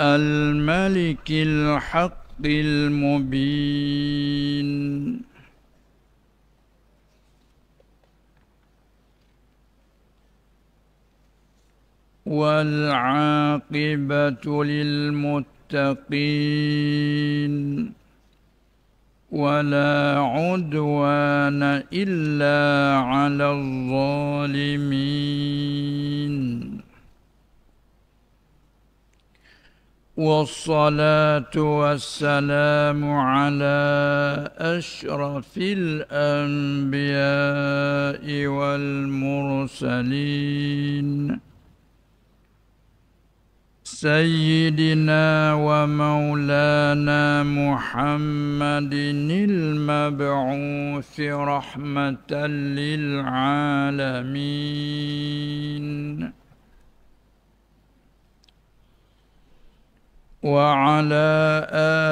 الملك الحق المبين والعاقبة للمتقين ولا عدوان إلا على الظالمين والصلاة والسلام على أشرف الأنبياء والمرسلين سيدنا ومولانا محمد المبعوث رحمة للعالمين وعلى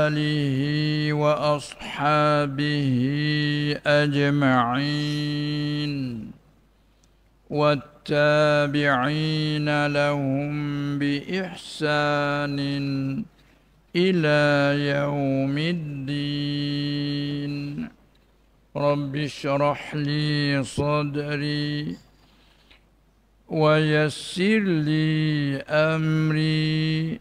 آله وأصحابه أجمعين والتابعين لهم بإحسان إلى يوم الدين رب اشرح لي صدري ويسر لي أمري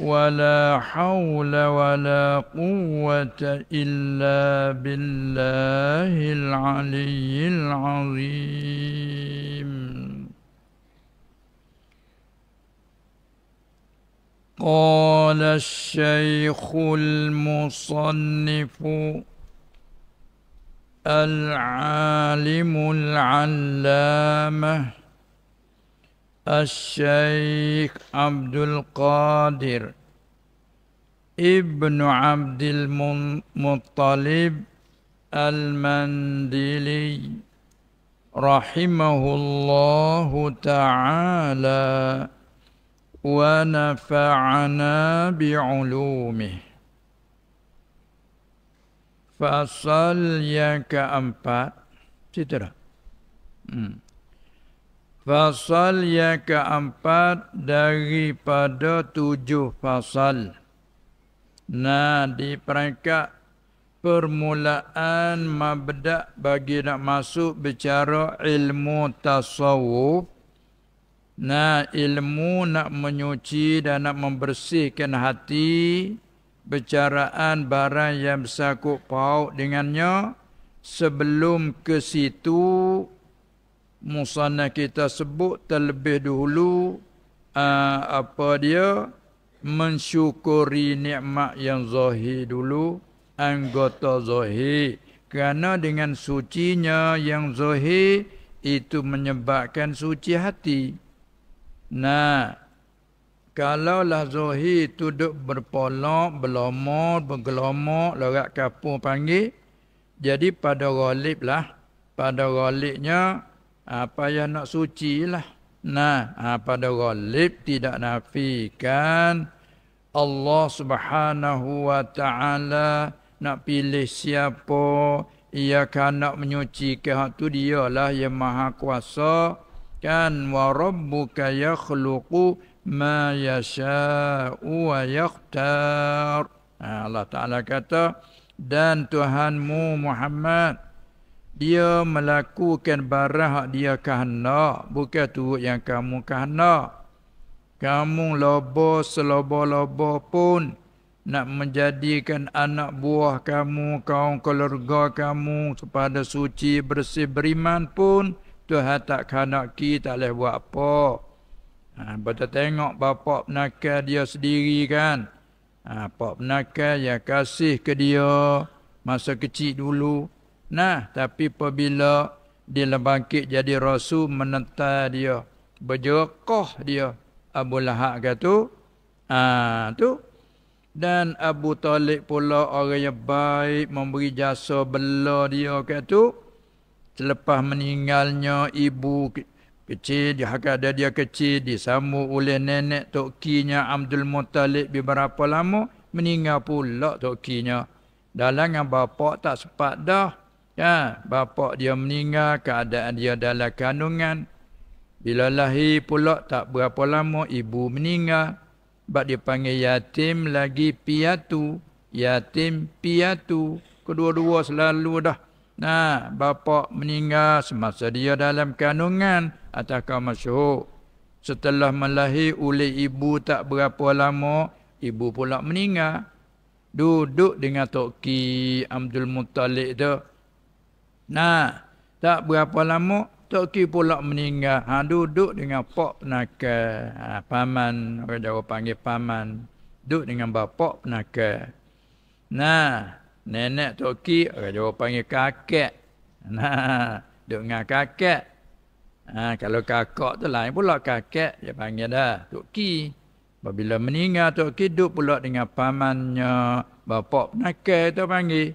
ولا حول ولا قوة إلا بالله العلي العظيم قال الشيخ المصنف العالم العلامه الشيخ عبد القادر ابن عبد المطلب المنديلي رحمه الله تعالى ونفعنا بعلومه فصل yang keempat تدرى Fasal yang keempat daripada tujuh fasal. Nah, di peringkat permulaan mabda bagi nak masuk bicara ilmu tasawuf. Nah, ilmu nak menyuci dan nak membersihkan hati bicaraan barang yang bersakup pauk dengannya sebelum ke situ musanna kita sebut terlebih dahulu uh, apa dia mensyukuri nikmat yang zahir dulu anggota zahir kerana dengan sucinya yang zahir itu menyebabkan suci hati nah kalaulah zohi itu duk berpolok berlomor bergelomok lorak kapur panggil jadi pada ghalib lah pada ghalibnya apa yang nak suci lah. Nah, ha, dah golip tidak nafikan Allah subhanahu wa ta'ala nak pilih siapa ia kan nak menyucikan hak dia lah yang maha kuasa kan warabu rabbuka yakhluqu ma yasha'u wa yakhtar ha, Allah Ta'ala kata dan Tuhanmu Muhammad dia melakukan barah dia kehendak bukan tu yang kamu kehendak kamu lobo selobo-lobo pun nak menjadikan anak buah kamu kaum keluarga kamu kepada suci bersih beriman pun Tuhan tak kehendak kita boleh buat apa ha, Bila tengok bapak penakal dia sendiri kan Ha, Pak penakal yang kasih ke dia masa kecil dulu Nah, tapi apabila dia bangkit jadi rasul menentang dia, berjekah dia Abu Lahab kata ah tu dan Abu Talib pula orang yang baik memberi jasa bela dia kata selepas meninggalnya ibu kecil dia ada dia kecil disambut oleh nenek tokinya Abdul Muttalib beberapa lama meninggal pula tokinya. dalam yang bapak tak sempat dah Ya, bapak dia meninggal, keadaan dia dalam kandungan. Bila lahir pula tak berapa lama ibu meninggal. Sebab dia panggil yatim lagi piatu. Yatim piatu. Kedua-dua selalu dah. Nah, bapak meninggal semasa dia dalam kandungan. Atakah masyuk. Setelah melahir oleh ibu tak berapa lama, ibu pula meninggal. Duduk dengan Tok Abdul Muttalib tu. Nah, tak berapa lama Toki pula meninggal. Ha, duduk dengan pak penaka. Ha, paman. Orang Jawa panggil paman. Duduk dengan bapak penaka. Nah, nenek Toki. Orang Jawa panggil kakek. Nah, duduk dengan kakek. Ha, kalau kakak tu lain pula kakek. Dia panggil dah Toki. Bila meninggal Toki duduk pula dengan pamannya. Bapak penaka tu panggil.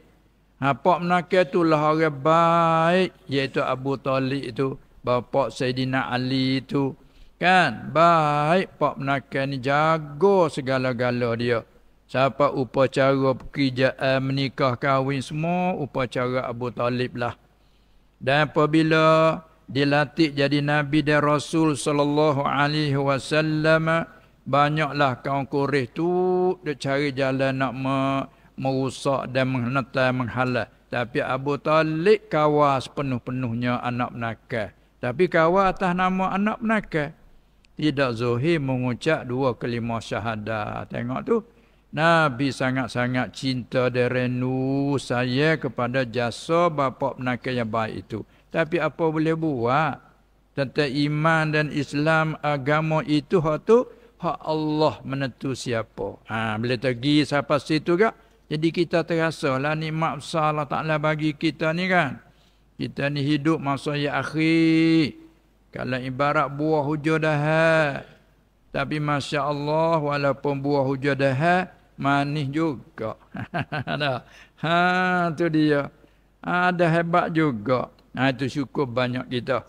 Apa ha, menakir tu lah orang baik. Iaitu Abu Talib itu. Bapak Sayyidina Ali itu. Kan? Baik. Pak menakir ni jaga segala-gala dia. Siapa upacara pekerjaan menikah kahwin semua. Upacara Abu Talib lah. Dan apabila dilatih jadi Nabi dan Rasul sallallahu alaihi wasallam banyaklah kaum Quraisy tu dia jalan nak mak merusak dan menghantar menghala. Tapi Abu Talib kawas penuh penuhnya anak menakal. Tapi kawal atas nama anak menakal. Tidak zohir mengucap dua kelima syahadah. Tengok tu. Nabi sangat-sangat cinta dan renu saya kepada jasa bapa penakal yang baik itu. Tapi apa boleh buat? Tentang iman dan Islam agama itu hak tu Allah menentu siapa. Ha, bila pergi siapa situ gak? Jadi kita terasa lah ni besar Allah Ta'ala bagi kita ni kan. Kita ni hidup masa yang akhir. Kalau ibarat buah hujah dahat. Tapi Masya Allah walaupun buah hujah dahat, manis juga. ha, tu dia. Ha, ada hebat juga. Ha, itu syukur banyak kita.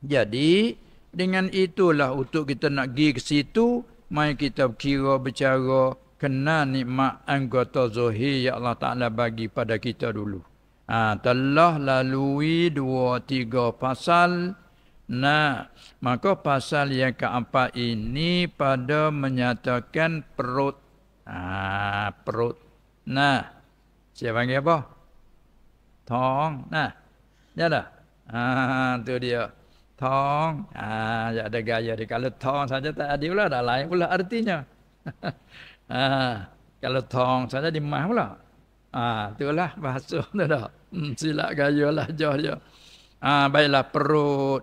Jadi, dengan itulah untuk kita nak pergi ke situ, mari kita kira, bercara, kena nikmat anggota zuhir yang Allah Ta'ala bagi pada kita dulu. Ha, telah lalui dua tiga pasal. Nah, maka pasal yang keempat ini pada menyatakan perut. Ha, perut. Nah, saya panggil apa? Tong. Nah, ya dah. Ha, tu dia. Tong. Ha, ya ada gaya dia. Kalau tong saja tak ada pula, ada lain pula artinya. Ha, kalau tong saja dimah pula. Ah, itulah bahasa tu dah. Hmm, silap gaya lah jauh dia. Ha, baiklah perut.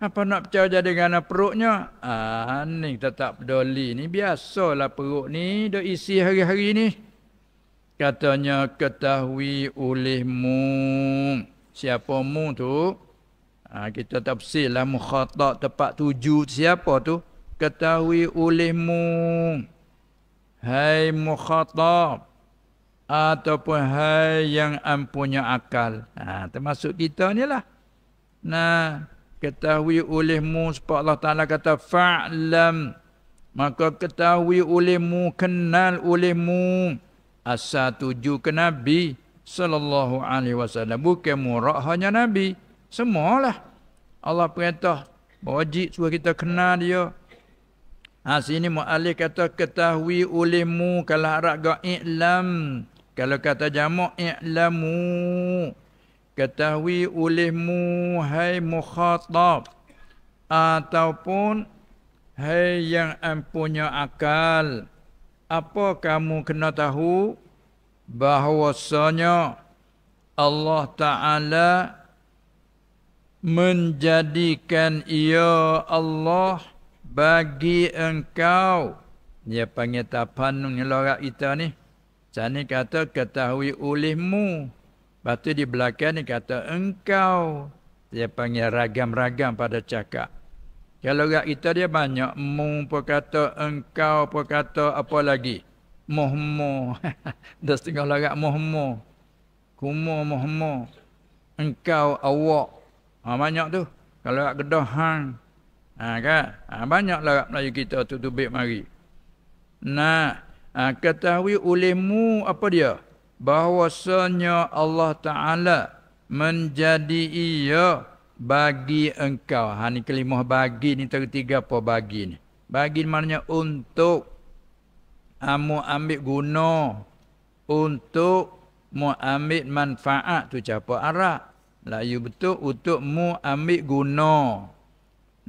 Apa nak pecah jadi dengan perutnya? Ah, ni tetap peduli ni. Biasalah perut ni dah isi hari-hari ni. Katanya ketahui olehmu. Siapa mu tu? Ah, kita tafsirlah mukhatak tempat tuju siapa tu? Ketahui olehmu. Ketahui olehmu. Hai mukhatab ataupun hai yang ampunya akal. Ha, termasuk kita ni lah. Nah, ketahui olehmu sebab Allah Ta'ala kata fa'lam. Maka ketahui olehmu, kenal olehmu. asa tuju ke Nabi Sallallahu Alaihi Wasallam. Bukan murah hanya Nabi. Semualah. Allah perintah. Wajib suruh kita kenal dia. Ha sini mualif kata ketahui olehmu kalau Arab ga i'lam. Kalau kata jamak i'lamu. Ketahui olehmu hai mukhatab ataupun hai yang empunya akal. Apa kamu kena tahu bahawasanya Allah Ta'ala menjadikan ia Allah bagi engkau dia panggil tapan ni lorak kita ni sana kata ketahui olehmu batu di belakang ni kata engkau dia panggil ragam-ragam pada cakap kalau orang kita dia banyak mu pun kata engkau pun kata apa lagi Mohmo, dah setengah lorak muhmu kumu muhmu engkau awak ha, banyak tu kalau orang kedah hang Ha, kan? Ha, banyak larap Melayu kita tu tu baik mari. Nah, ha, ketahui olehmu apa dia? Bahwasanya Allah Ta'ala menjadi ia bagi engkau. Ha, ni kelimah bagi ni tertiga apa bagi ni? Bagi maknanya untuk kamu ha, ambil guna untuk mu ambil manfaat tu capa arah. Layu betul untuk mu ambil guna.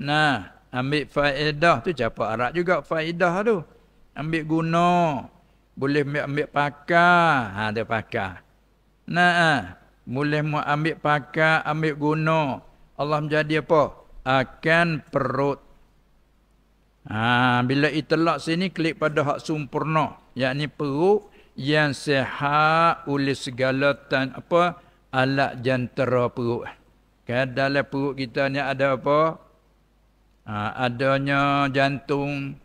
Nah, ambil faedah tu capa arak juga faedah tu. Ambil guna. Boleh ambil, ambil pakar. Ha, dia pakar. Nah, ah, boleh ambil pakar, ambil guna. Allah menjadi apa? Akan perut. Ha, bila itelak sini, klik pada hak sempurna. Yakni perut yang sehat oleh segala tan, apa? alat jantara perut. Kadang-kadang perut kita ni ada apa? ha, adanya jantung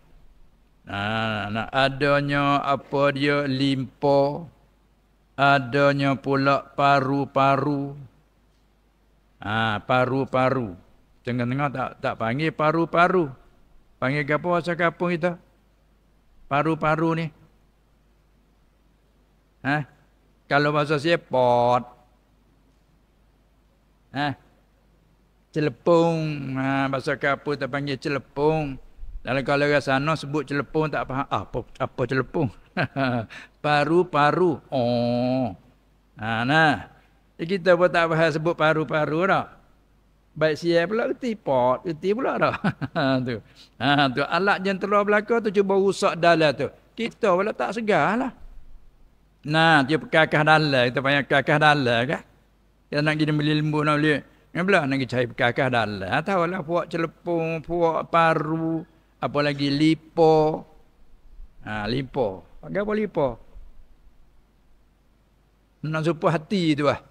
ha, adanya apa dia limpa adanya pula paru-paru ha, paru-paru tengah-tengah tak tak panggil paru-paru panggil apa asal kampung kita paru-paru ni ha kalau bahasa pot. ha celepung ha, bahasa kapur tak panggil celepung dalam kalau rasa sana sebut celepung tak faham ah, apa apa celepung paru-paru oh ha, nah kita pun tak faham sebut paru-paru dah Baik siap pula reti pot, reti pula dah. tu. Ha, tu alat yang terlalu belakang tu cuba rusak dalam tu. Kita pula tak segar lah. Nah, dia kakah dalam. Kita payah kakah dalam kan. Kita nak pergi beli lembu nak boleh. Yang pula nak pergi cari kakak dalam. Atau ah, lah puak celepung, puak paru. Apa lagi lipo. Ha, lipo. Pakai apa lipo? Nak supa hati tu lah.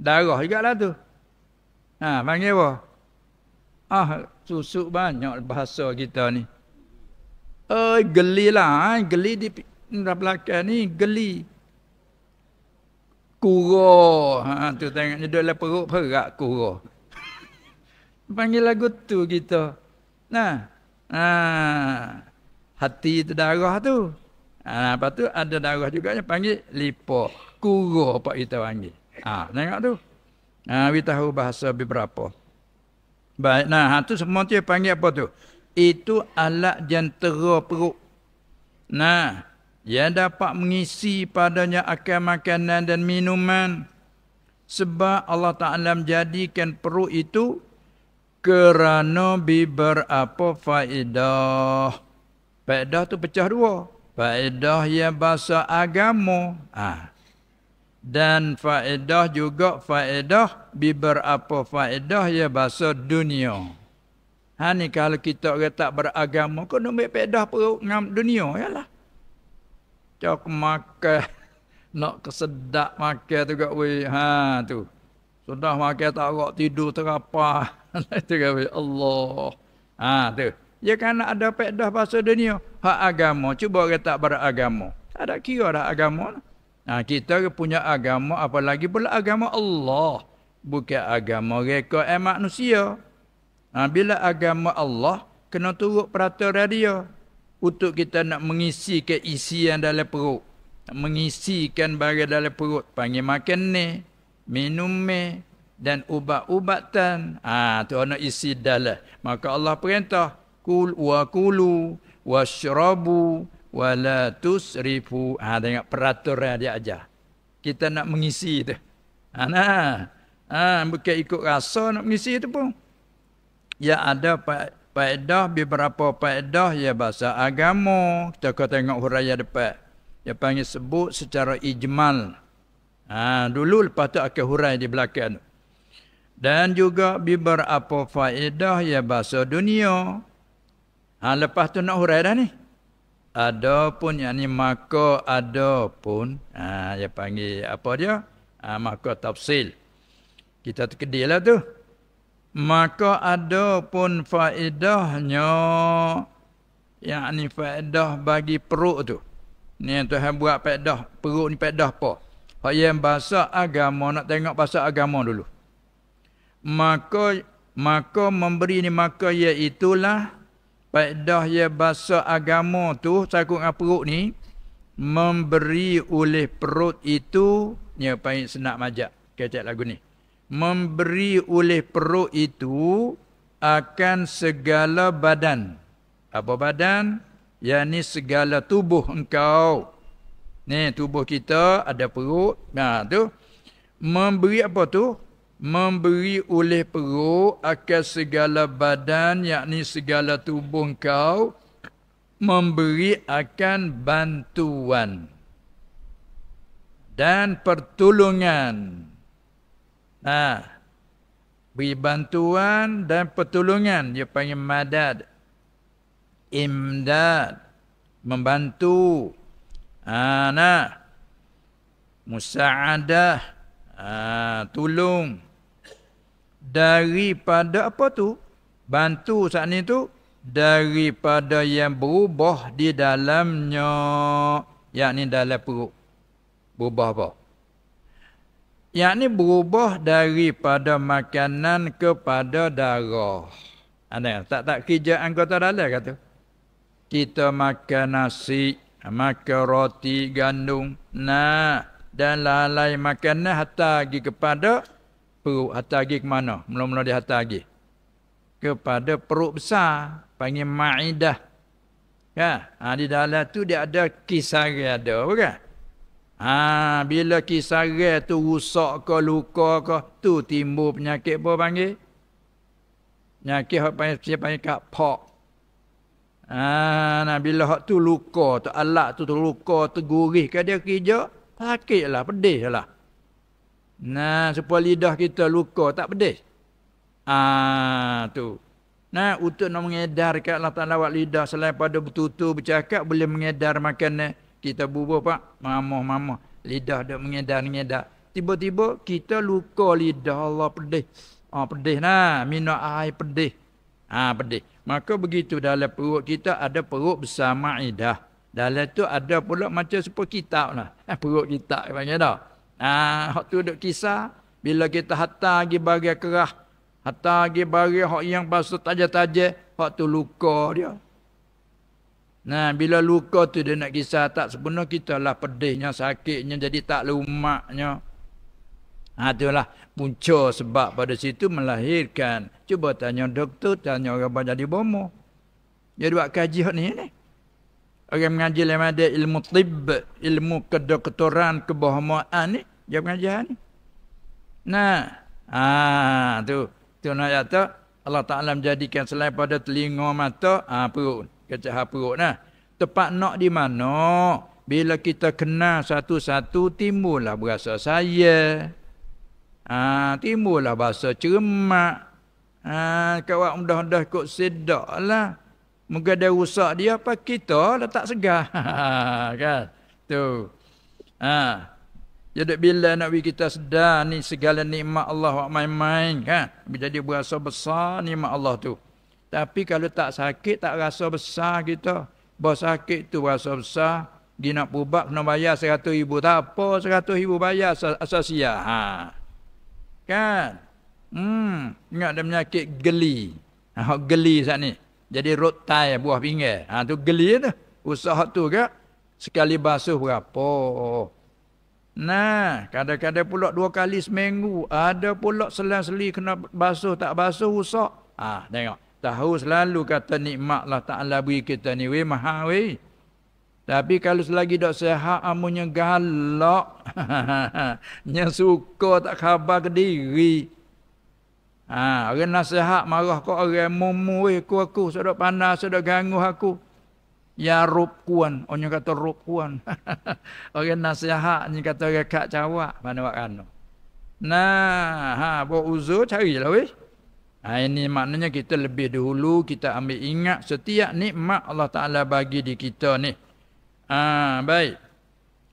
Darah juga lah tu. Ha, ah, panggil apa? Ah, susuk banyak bahasa kita ni. Eh, geli lah. Geli di, di belakang ni, geli. Geli. Kuruh. Ha, tu tengok ni dalam perut perak kuruh. Panggil lagu tu kita. Nah. Ha. Hati tu darah tu. Ha, lepas tu ada darah juga yang panggil lipo. Kuruh apa kita panggil. Ha, tengok tu. Ha, kita tahu bahasa beberapa. Baik. Nah, ha, tu semua tu panggil apa tu? Itu alat jantara perut. Nah yang dapat mengisi padanya akan makanan dan minuman sebab Allah Ta'ala menjadikan perut itu kerana biber apa faedah. Faedah tu pecah dua. Faedah yang bahasa agama. Ah. Dan faedah juga faedah biber apa faedah yang bahasa dunia. Ha ni kalau kita tak beragama, kau nak ambil faedah perut dengan dunia. Yalah. Cok makan nak kesedak makan tu kat we. Ha tu. Sudah makan tak awak tidur terapa. Itu kan Allah. Ha tu. Ya kan ada pedah pasal dunia. Hak agama. Cuba orang tak beragama. Tak ada kira dah agama. Ha, kita punya agama apalagi pula agama Allah. Bukan agama mereka eh manusia. Ha, bila agama Allah kena turut peraturan dia untuk kita nak mengisi isi yang dalam perut. Mengisikan barang dalam perut. Panggil makan ni, minum ni, dan ubat-ubatan. Ah, ha, tu nak isi dalam. Maka Allah perintah, Kul wa kulu, wa syrabu, wa la tusrifu. Ha, tengok peraturan dia aja. Kita nak mengisi tu. Ha, nah. ha, bukan ikut rasa nak mengisi tu pun. Ya ada pak Paedah beberapa paedah ya bahasa agama. Kita kau tengok huraya depan. Dia panggil sebut secara ijmal. Ha, dulu lepas tu akan huraian di belakang. Dan juga beberapa faedah ya bahasa dunia. Ha, lepas tu nak huraian dah ni. Ada pun yang ni maka ada pun. Ha, dia panggil apa dia? Ha, maka tafsil. Kita terkedil lah tu maka ada pun faedahnya yang ni faedah bagi perut tu ni yang Tuhan buat faedah perut ni faedah apa hak yang bahasa agama nak tengok bahasa agama dulu maka maka memberi ni maka iaitu lah faedah ya bahasa agama tu sakut dengan perut ni memberi oleh perut itu ni apa senak majak kecek lagu ni memberi oleh perut itu akan segala badan. Apa badan? Yang ini segala tubuh engkau. Ni tubuh kita ada perut. Nah ha, tu memberi apa tu? Memberi oleh perut akan segala badan yakni segala tubuh engkau memberi akan bantuan dan pertolongan Ha. Beri bantuan dan pertolongan. Dia panggil madad. Imdad. Membantu. Ha, nah. Musa'adah. Ha, tolong. Daripada apa tu? Bantu saat ni tu. Daripada yang berubah di dalamnya. Yang ni dalam perut. Berubah apa? ni berubah daripada makanan kepada darah. Ada tak tak kerja anggota dalam kata. Kita makan nasi, makan roti, gandum, nah dan lain-lain makanan hatta lagi kepada perut hatta lagi ke mana? Mula-mula dia hatta lagi. Kepada perut besar panggil maidah. Ya, ha, di dalam tu dia ada kisar ada, bukan? Ha, bila kisaran tu rusak ke luka ke, tu timbul penyakit apa panggil? Penyakit apa panggil siapa panggil kak pok. Ha, nah bila hak tu luka tu alat tu, tu luka tu gurih ke dia kerja, sakitlah, pedihlah. Nah, supaya lidah kita luka tak pedih. Ah ha, tu. Nah, untuk nak mengedarkan kat Allah Taala lidah selain pada bertutur bercakap boleh mengedar makanan kita bubuh pak mamah-mamah lidah dak mengedah ngedar tiba-tiba kita luka lidah Allah pedih ah ha, pedih nah minum air pedih ah ha, pedih maka begitu dalam perut kita ada perut besar maidah dalam tu ada pula macam serupa kitab lah eh, perut kitab panggil dah ya ha, ah hak tu kisah bila kita hatta lagi bagi kerah hatta lagi bagi hak yang pasal tajam-tajam waktu luka dia Nah bila luka tu dia nak kisah tak sebenarnya kita lah pedihnya sakitnya jadi tak lumaknya. Ha ah, itulah punca sebab pada situ melahirkan. Cuba tanya doktor, tanya orang banyak di bomo. Dia buat kaji ni ni. Orang mengaji lemade ilmu tib, ilmu kedoktoran kebohmaan ni, dia mengaji ni. Nah, ah tu tu nak kata Allah Taala menjadikan selain pada telinga mata, ah perut kata hapuk nah tepat nak di mana bila kita kenal satu-satu timbullah berasa saya ah ha, timbullah bahasa cermak ah ha, kawak mudah-mudah kok sedaklah moga dia rusak dia apa kita lah tak segar ha, kan tu ha. jadi bila nak bagi kita sedar ni segala nikmat Allah wak main-main kan jadi berasa besar nikmat Allah tu tapi kalau tak sakit, tak rasa besar kita. Bawa sakit tu rasa besar. Dia nak pubak, kena bayar seratus ribu. Tak apa, seratus ribu bayar asal Ha. Kan? Hmm. Ingat ada penyakit geli. Ha, geli saat ni. Jadi rotai buah pinggir. Ha, tu geli tu. Usaha tu ke? Sekali basuh berapa? Nah, kadang-kadang pula dua kali seminggu. Ada pula selang-seli kena basuh tak basuh, usah. Ah, ha, tengok. Tahu selalu kata nikmat Allah Ta'ala beri kita ni. Weh maha weh. Tapi kalau selagi dok sehat, amunnya galak. Nya suka tak khabar ke diri. Ha, orang nasihat marah kau orang mumu weh ku aku. Sudah panas, sudah ganggu aku. Ya rup kuan. Oh, orang kata rup kuan. orang nasihat ni kata kak cawak. Mana buat kanu. Nah, ha, buat uzur carilah weh. Ha, ini maknanya kita lebih dahulu kita ambil ingat setiap nikmat Allah Ta'ala bagi di kita ni. Ha, baik.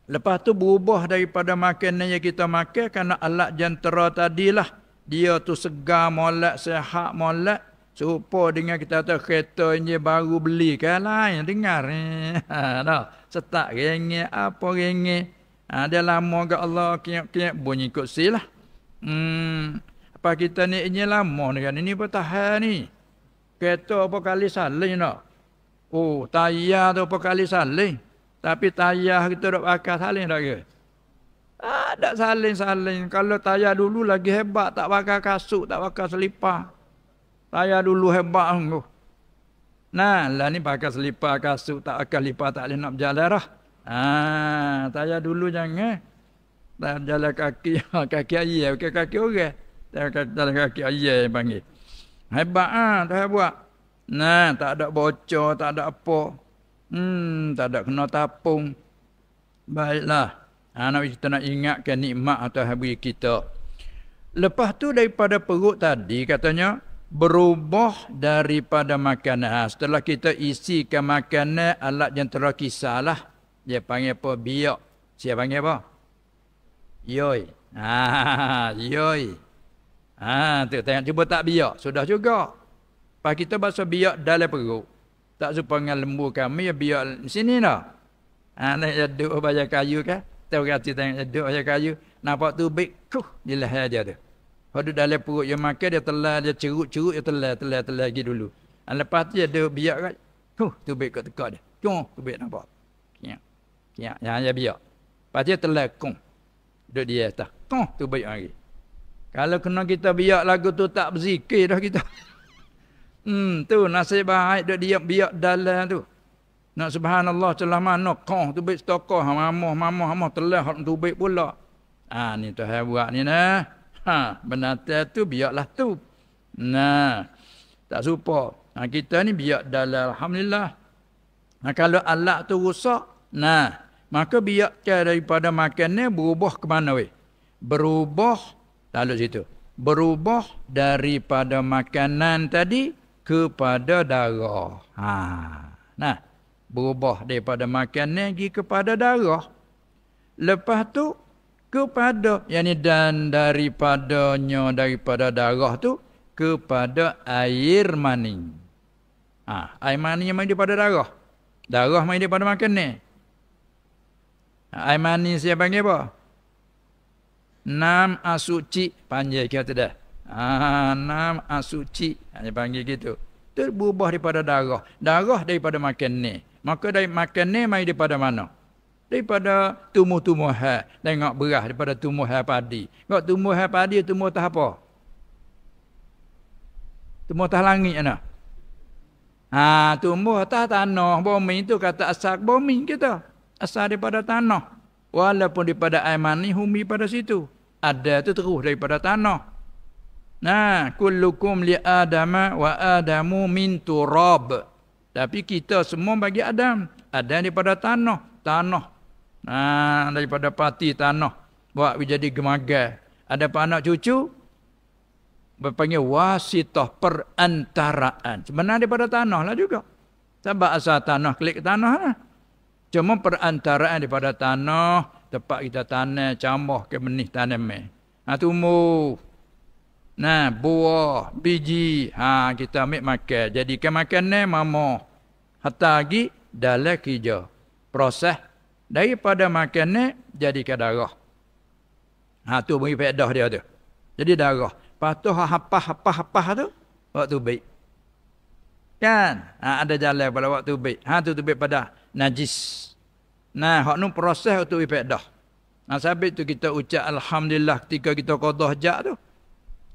Lepas tu berubah daripada makanan yang kita makan kerana alat jantara tadilah. Dia tu segar molat, sehat molat. Serupa dengan kita kata kereta ini baru beli ke kan, lain. Dengar ni. Eh, ha, dah. Setak ringgit apa ringgit. Ha, dia lama ke Allah kiyak-kiyak bunyi kursi lah. Hmm. Pak kita ni ini lama ni kan. Ini bertahan ni. Kereta apa kali saling nak. Oh, tayar tu apa kali saling. Tapi tayar kita tak pakai saling tak ke? Ada ah, saling-saling. Kalau tayar dulu lagi hebat. Tak pakai kasut, tak pakai selipar. Tayar dulu hebat. Enggak. Nah, lah ni pakai selipar kasut. Tak pakai selipar tak boleh nak berjalan lah. Ah, tayar dulu jangan. Tak jalan kaki. kaki ayah. Bukan kaki orang. Tak kata lah kaki ayah yang panggil. Hebat ah, ha, tak buat. Nah, tak ada bocor, tak ada apa. Hmm, tak ada kena tapung. Baiklah. Anak ah, kita nak ingatkan nikmat atau habi kita. Lepas tu daripada perut tadi katanya berubah daripada makanan. Ha, setelah kita isikan makanan alat yang terkisah lah. Dia panggil apa? Biak. Siapa panggil apa? Yoi. Ha, yoi. Ha, tu tengok cuba tak biak. Sudah juga. Pak kita bahasa biak dalam perut. Tak serupa dengan lembu kami ya biak Di sini dah. Ha, nak jaduk bayar kayu kan. Tahu kata tengok jaduk bayar kayu. Nampak tu big kuh di leher dia tu. Kalau dalam perut dia makan dia telah dia ceruk-ceruk dia telah telah telah lagi dulu. Ha, lepas tu ada biak kan. Huh, tu big kat tekak dia. Kuh tu big nampak. Kiak. Kiak. Yang dia biak. Lepas telah kuh. Duduk dia atas. Kuh tu big lagi. Kalau kena kita biak lagu tu tak berzikir dah kita. hmm, tu nasib baik dia diak biak dalam tu. Nak subhanallah celah mana kau tu baik stokoh ha mamah mamah mamah telah hak tu baik pula. Ah ha, ni tu hai buat ni nah. Ha benata tu biaklah tu. Nah. Tak serupa. Ha, kita ni biak dalam alhamdulillah. Ha, kalau alat tu rosak, nah, maka biak daripada makannya berubah ke mana weh? Berubah Lalu situ. Berubah daripada makanan tadi kepada darah. Ha. Nah, berubah daripada makanan pergi kepada darah. Lepas tu kepada yang ini dan daripadanya daripada darah tu kepada air mani. Ha, air mani yang main daripada darah. Darah main daripada makanan. Air mani saya panggil apa? Nam asuci panjang kita dah. Ah, nam asuci hanya panggil gitu. Terubah daripada darah. Darah daripada makan ni. Maka dari makan ni mai daripada mana? Daripada tumbuh-tumbuhan. Tengok berah daripada tumbuhan padi. Kalau tumbuhan padi tumbuh tah apa? Tumbuh tah langit ana. Ha, tumbuh tah tanah bumi itu kata asal bumi kita. Asal daripada tanah. Walaupun daripada air mani humi pada situ ada tu terus daripada tanah. Nah, kullukum li adama wa adamu min turab. Tapi kita semua bagi Adam, ada daripada tanah, tanah. Nah, daripada pati tanah buat jadi gemaga. Ada pun anak cucu berpanggil wasitah perantaraan. Sebenarnya daripada tanah lah juga. Sebab asal tanah klik tanah lah. Cuma perantaraan daripada tanah tempat kita tanam camah ke benih tanam meh. Ha tumbuh. Nah, buah, biji, ha kita ambil makan. Jadi ke makan ni mama. Hatta lagi dalam kerja. Proses daripada makan ni jadi ke darah. Ha tu bagi faedah dia tu. Jadi darah. Patuh hapah-hapah-hapah tu waktu baik. Kan? Ha, ada jalan pada waktu baik. Ha, tu tu baik pada najis. Nah, hak nun proses untuk ibadah. Nah, sabit tu kita ucap alhamdulillah ketika kita qada hajat tu.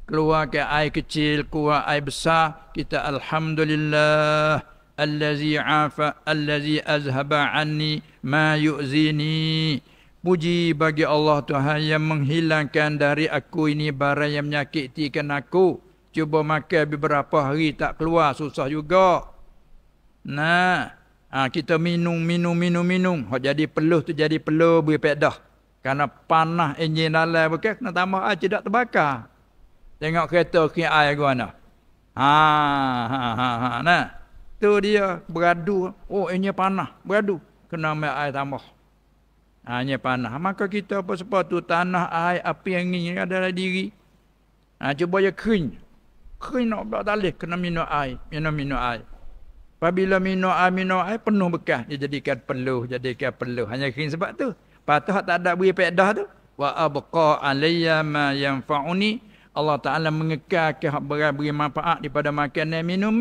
Keluar ke air kecil, keluar air besar, kita alhamdulillah allazi afa allazi azhaba anni ma yu'zini. Puji bagi Allah Tuhan yang menghilangkan dari aku ini barang yang menyakitkan aku. Cuba makan beberapa hari tak keluar, susah juga. Nah, Ha, kita minum, minum, minum, minum. Hak jadi peluh tu jadi peluh beri pedah. Karena panah enjin dalam bukan kena tambah air tidak terbakar. Tengok kereta ke air gua nak. Ha ha ha ha nah. Tu dia beradu. Oh enjin panah beradu. Kena ambil air tambah. Hanya panah. Maka kita apa sebab tu tanah air api angin yang ada dalam diri. Ha, cuba je kering. Kering nak buat talih kena minum air. Minum-minum air. Apabila minum air, minum air penuh bekas. Dia jadikan peluh, jadikan peluh. Hanya kering sebab tu. Patah tak ada beri pedah tu. Wa abqa alayya ma yanfa'uni. Allah Ta'ala mengekalkan hak berat beri manfaat daripada makanan dan minum.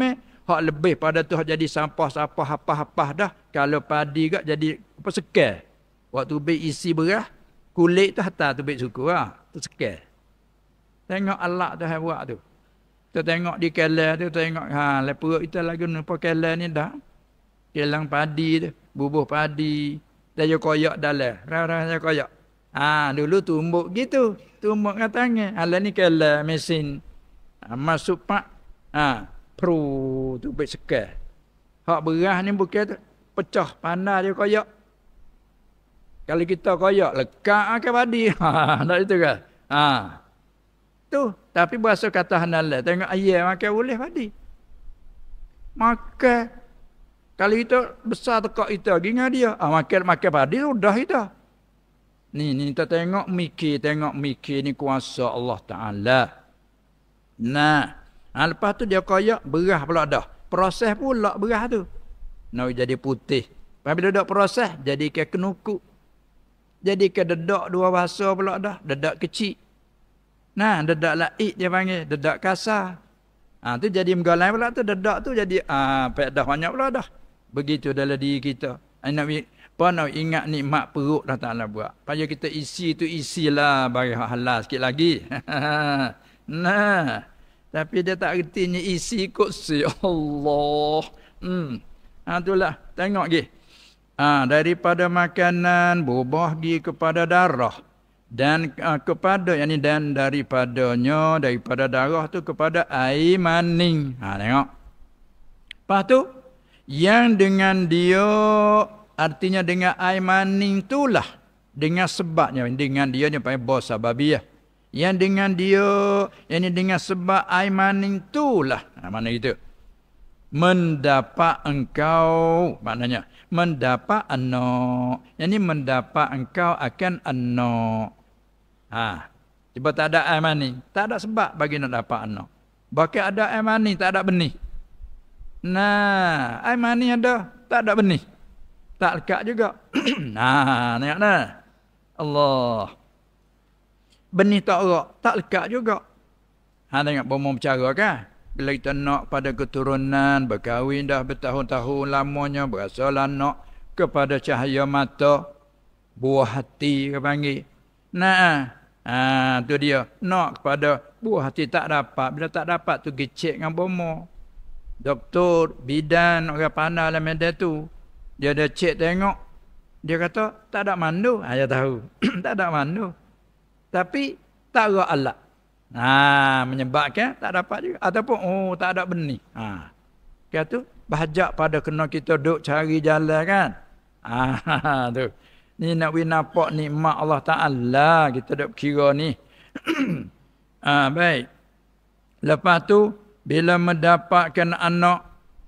Hak lebih pada tu hak jadi sampah-sampah, apa-apa dah. Kalau padi kat jadi apa sekal. Waktu beri isi beras, kulit tu hatta tu beri suku lah. Tu sekal. Tengok Allah tu yang buat tu. Kita tengok di kelah tu tengok ha leperuk lah kita lagi nampak kelah ni dah. Kelang padi tu, bubuh padi. Dia koyak dalam, rarah dia koyak. Ha dulu tumbuk gitu, tumbuk dengan tangan. Alah ha, ni kelah mesin. Ha, masuk pak. Ha pru tu baik sekal. Hak berah ni bukan tu pecah panah dia koyak. Kalau kita koyak lekat akan padi. Ha tak itu ke? Ha. Tu, tapi berasa kata halal. Tengok ayam ah, makan boleh padi. Makan. Kalau itu besar tekak kita pergi dengan dia. Ah, makan, makan padi, sudah kita. Ni, ni kita tengok mikir, tengok mikir ni kuasa Allah Ta'ala. Nah, ha, lepas tu dia kaya berah pula dah. Proses pula berah tu. Nau jadi putih. Tapi dia proses, jadi ke kenuku. Jadi ke dedak dua bahasa pula dah. Dedak kecil. Nah, dedak laik dia panggil, dedak kasar. Ha, tu jadi menggalai pula tu, dedak tu jadi ah ha, pek dah banyak pula dah. Begitu dalam diri kita. Ah, nak, apa nak ingat nikmat perut dah tak nak buat. Paya kita isi tu isilah bagi hak halal sikit lagi. nah, tapi dia tak ertinya isi kot si Allah. Hmm. Ha, itulah, tengok lagi. Ha, daripada makanan, bubah di kepada darah dan uh, kepada yang ini dan daripadanya daripada darah tu kepada aimaning. maning ha tengok lepas tu yang dengan dia artinya dengan aimaning itulah dengan sebabnya dengan dia ni panggil bos sababiah yang dengan dia yang ini dengan sebab aimaning itulah ha, mana itu mendapat engkau maknanya mendapat anak yang ini mendapat engkau akan anak Ha. Tiba tak ada air mani. Tak ada sebab bagi nak dapat anak. Bagi ada air mani, tak ada benih. Nah, air mani ada, tak ada benih. Tak lekat juga. nah, tengok dah. Allah. Benih tak rak, tak lekat juga. Ha, tengok bomong bicara kan? Bila kita nak pada keturunan, berkahwin dah bertahun-tahun lamanya, berasal nak kepada cahaya mata, buah hati, kita panggil. Nah. Ha, tu dia. Nak kepada buah hati tak dapat. Bila tak dapat tu gecek dengan bomo. Doktor, bidan, orang pandai dalam dia tu. Dia ada cek tengok. Dia kata, tak ada mandu. Ha, dia tahu. tak ada mandu. Tapi, tak ada alat. Ha, menyebabkan tak dapat juga. Ataupun, oh tak ada benih. Ha. Kata tu, bajak pada kena kita duk cari jalan kan. Ha, tu. Ni nak we nampak nikmat Allah Ta'ala kita dok kira ni. ah ha, baik. Lepas tu bila mendapatkan anak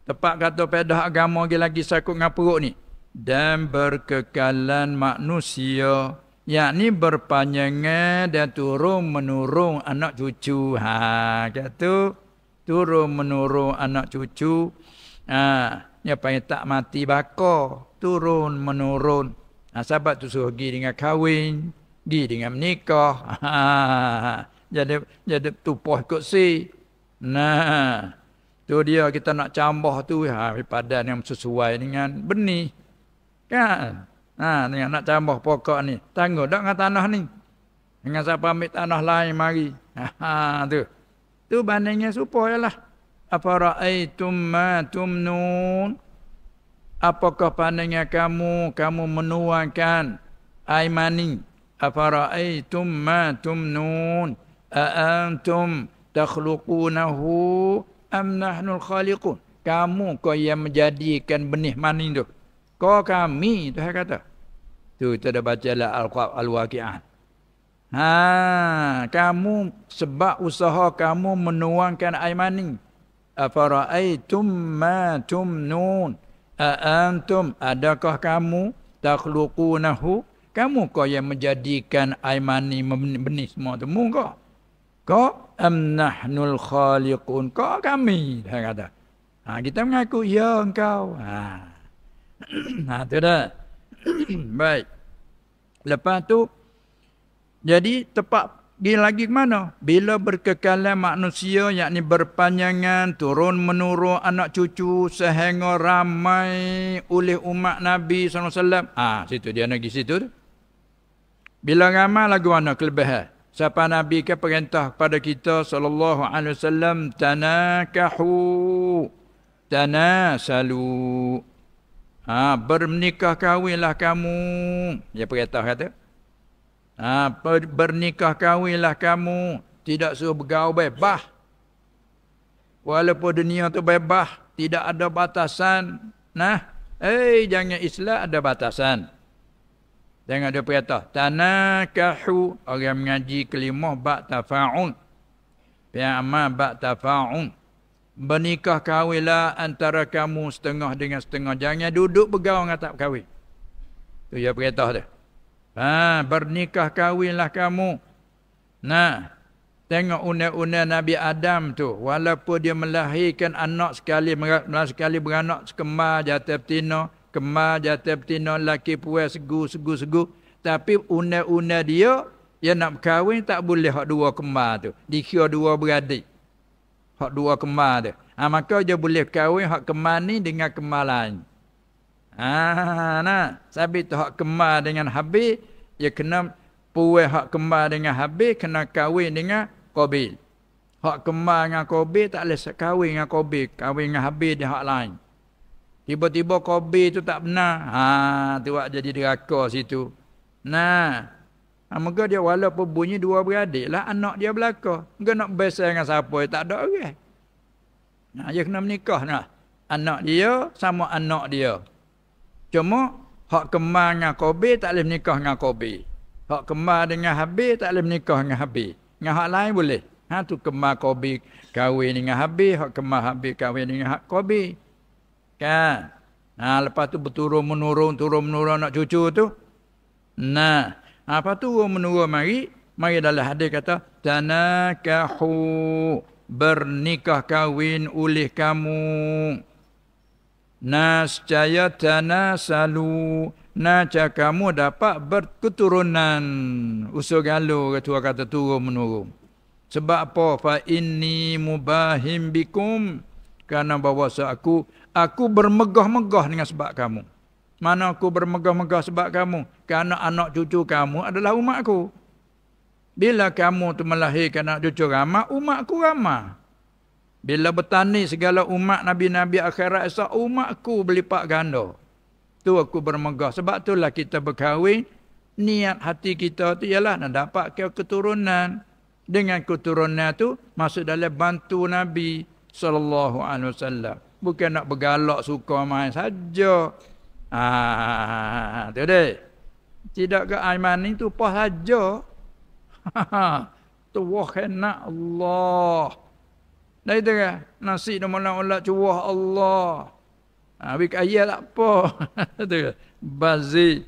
tepat kata pedah agama lagi lagi sakut dengan perut ni dan berkekalan manusia yakni berpanjangnya dan turun menurun anak cucu ha kata turun menurun anak cucu ha ni apa tak mati bakar turun menurun Ha, sahabat tu suruh pergi dengan kahwin, pergi dengan menikah. Ha, jadi jadi tu ikut si. Nah. Tu dia kita nak cambah tu ha padan yang sesuai dengan benih. Kan? Ha dengan nak cambah pokok ni, tangguh dak dengan tanah ni. Dengan siapa ambil tanah lain mari. Ha, tu. Tu bandingnya supo jelah. Apa ra'aitum ma tumnun? apakah pandangan kamu kamu menuangkan air mani afara'aitum ma tumnun a antum takhluqunahu am nahnu khaliqun kamu kau yang menjadikan benih mani tu kau kami Tuhan kata tu kita bacalah al-qaf al-waqiah Ha, kamu sebab usaha kamu menuangkan air mani. Afara'aitum ma tumnun. Antum, adakah kamu takhluqunahu? Kamu kau yang menjadikan air mani benih semua tu. Mu kau. Kau am nahnul khaliqun. Kau kami. Dia kata. Ha, kita mengaku. Ya engkau. Ha. ha tu dah. Baik. Lepas tu. Jadi tepat pergi lagi ke mana? Bila berkekalan manusia yakni berpanjangan turun menurun anak cucu sehingga ramai oleh umat Nabi SAW. Ah, ha, situ dia nak situ tu. Bila ramai lagu mana kelebihan? Siapa Nabi ke perintah kepada kita sallallahu alaihi wasallam tanakahu tanasalu. Ah, ha, bernikah kahwinlah kamu. Dia perintah kata. Ha, bernikah kahwinlah kamu. Tidak suruh bergaul bebas. Walaupun dunia tu bebas. Tidak ada batasan. Nah, eh jangan Islam ada batasan. Tengok dia berkata. Tanakahu. Orang mengaji kelimah bak tafa'un. Pi'amah bak tafa'un. Bernikah kahwinlah antara kamu setengah dengan setengah. Jangan duduk bergaul dengan tak kahwin. Itu dia berkata dia. Ha, bernikah kahwinlah kamu. Nah, tengok unik-unik Nabi Adam tu. Walaupun dia melahirkan anak sekali, melahirkan sekali beranak sekemar jatuh petina. Kemar jatuh petina, laki puas segu, segu, segu. Tapi unik-unik dia, dia nak berkahwin tak boleh hak dua kemar tu. Dikira dua beradik. Hak dua kemar tu. Ha, maka dia boleh kahwin hak kemar ni dengan kemar lain. Ah, ha, nah, sabit hak kemar dengan habis ia kena puwe hak kembar dengan Habib kena kahwin dengan Qabil. Hak kembar dengan Qabil tak boleh kahwin dengan Qabil, kahwin dengan Habib di hak lain. Tiba-tiba Qabil tu tak benar. Ha, tu buat jadi deraka situ. Nah. Ha, dia walaupun bunyi dua beradik lah anak dia belaka. Moga nak besar dengan siapa tak ada orang. Okay? Nah, dia kena menikah nak. Anak dia sama anak dia. Cuma Hak kemar dengan Kobe tak boleh menikah dengan Kobe. Hak kemar dengan Habib tak boleh menikah dengan Habib. Dengan hak lain boleh. Ha tu kemar Kobe kahwin dengan Habib, hak kemar Habib kahwin dengan hak Kobe. Kan? Nah, ha, lepas tu berturun menurun turun menurun nak cucu tu. Nah, ha, apa tu menurun mari, mari dalam hadis kata tanakahu bernikah kahwin oleh kamu. Nascaya tanasalu Naca kamu dapat berketurunan Usul galo ketua kata turun menurun Sebab apa? Fa inni mubahim bikum Kerana bahawa aku Aku bermegah-megah dengan sebab kamu Mana aku bermegah-megah sebab kamu Kerana anak cucu kamu adalah umatku Bila kamu tu melahirkan anak cucu ramah Umatku ramah bila bertani segala umat Nabi-Nabi akhirat esok, umatku berlipat ganda. Tu aku bermegah. Sebab itulah kita berkahwin, niat hati kita tu ialah nak dapat ke keturunan. Dengan keturunan tu masuk dalam bantu Nabi sallallahu alaihi wasallam. Bukan nak bergalak suka main saja. Ah, tu deh. Tidak ke aiman itu pas saja. Tu wah Allah. Dari kan nasi dan mana ulat cuah Allah. Ha, Habis kaya lah tak apa. tu, bazi.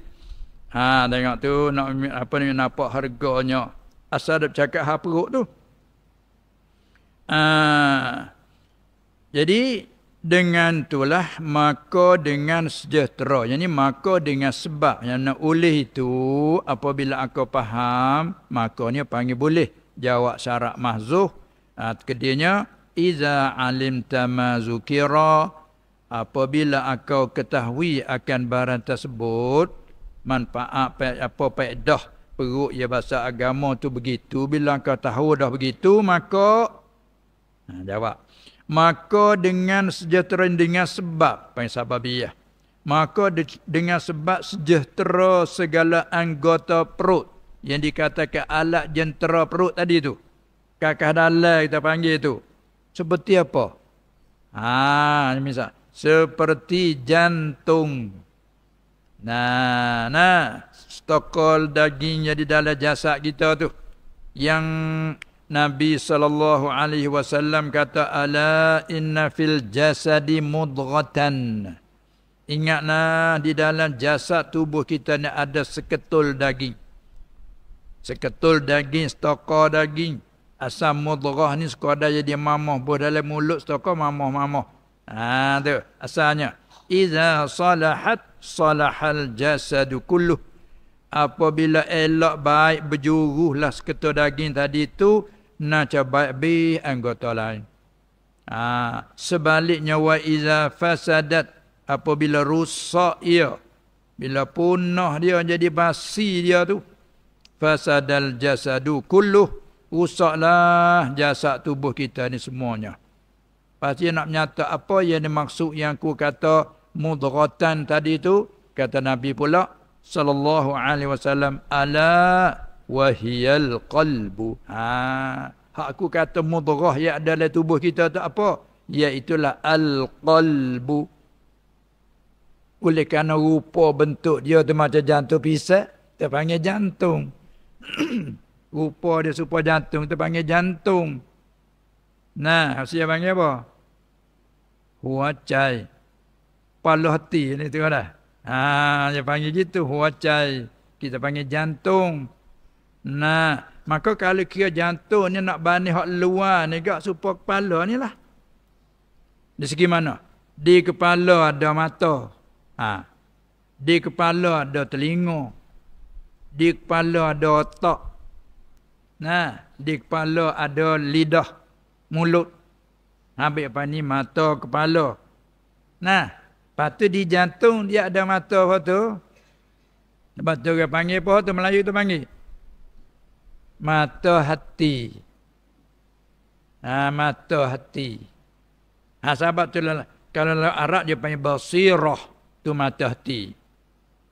Ha, tengok tu nak apa ni nampak harganya. Asal dia cakap hal perut tu. Ha, jadi dengan itulah maka dengan sejahtera. Yang ni maka dengan sebab. Yang nak oleh itu apabila aku faham maka ni panggil boleh. Jawab syarat mahzuh. Ha, kedianya. Kedianya iza alim tamazukira apabila akau ketahui akan barang tersebut manfaat apa apa faedah perut ya bahasa agama tu begitu bila engkau tahu dah begitu maka ha, jawab maka dengan sejahtera dengan sebab panggil sababiyah maka de, dengan sebab sejahtera segala anggota perut yang dikatakan alat jentera perut tadi tu kakah dalai kita panggil tu seperti apa? Ah, Ha, misal seperti jantung. Nah, nah, stokol dagingnya di dalam jasad kita tu yang Nabi sallallahu alaihi wasallam kata ala inna fil jasadi mudghatan. Ingatlah di dalam jasad tubuh kita ni ada seketul daging. Seketul daging, stokol daging. Asam mudghah ni sekadar jadi mamah buah dalam mulut setokoh mamah-mamah. Ha tu asalnya. Iza salahat salahal jasadu kulluh. Apabila elok baik berjuruhlah seketua daging tadi tu naca baik bi anggota lain. Ha, sebaliknya wa iza fasadat apabila rusak ia bila punah dia jadi basi dia tu fasadal jasadu kulluh rusaklah jasad tubuh kita ni semuanya. Pasti nak menyata apa yang dimaksud yang ku kata mudghatan tadi tu kata Nabi pula sallallahu alaihi wasallam ala wa qalbu. Ha, hak aku kata mudghah yang ada dalam tubuh kita tu apa? Iaitulah al-qalbu. Oleh kerana rupa bentuk dia tu macam jantung pisah. Dia panggil jantung. rupa dia serupa jantung kita panggil jantung nah saya panggil apa huacai paluh hati ni tengok dah ha dia panggil gitu huacai kita panggil jantung nah maka kalau kira jantung ni nak bani hak luar ni gak serupa kepala ni lah di segi mana di kepala ada mata ha di kepala ada telinga di kepala ada otak Nah, di kepala ada lidah, mulut. Habis apa ni mata kepala. Nah, lepas di jantung dia ada mata apa tu? Lepas tu dia panggil apa tu Melayu tu panggil? Mata hati. Ha, mata hati. Ha, sahabat tu lah. Kalau Arab dia panggil basirah. Tu mata hati.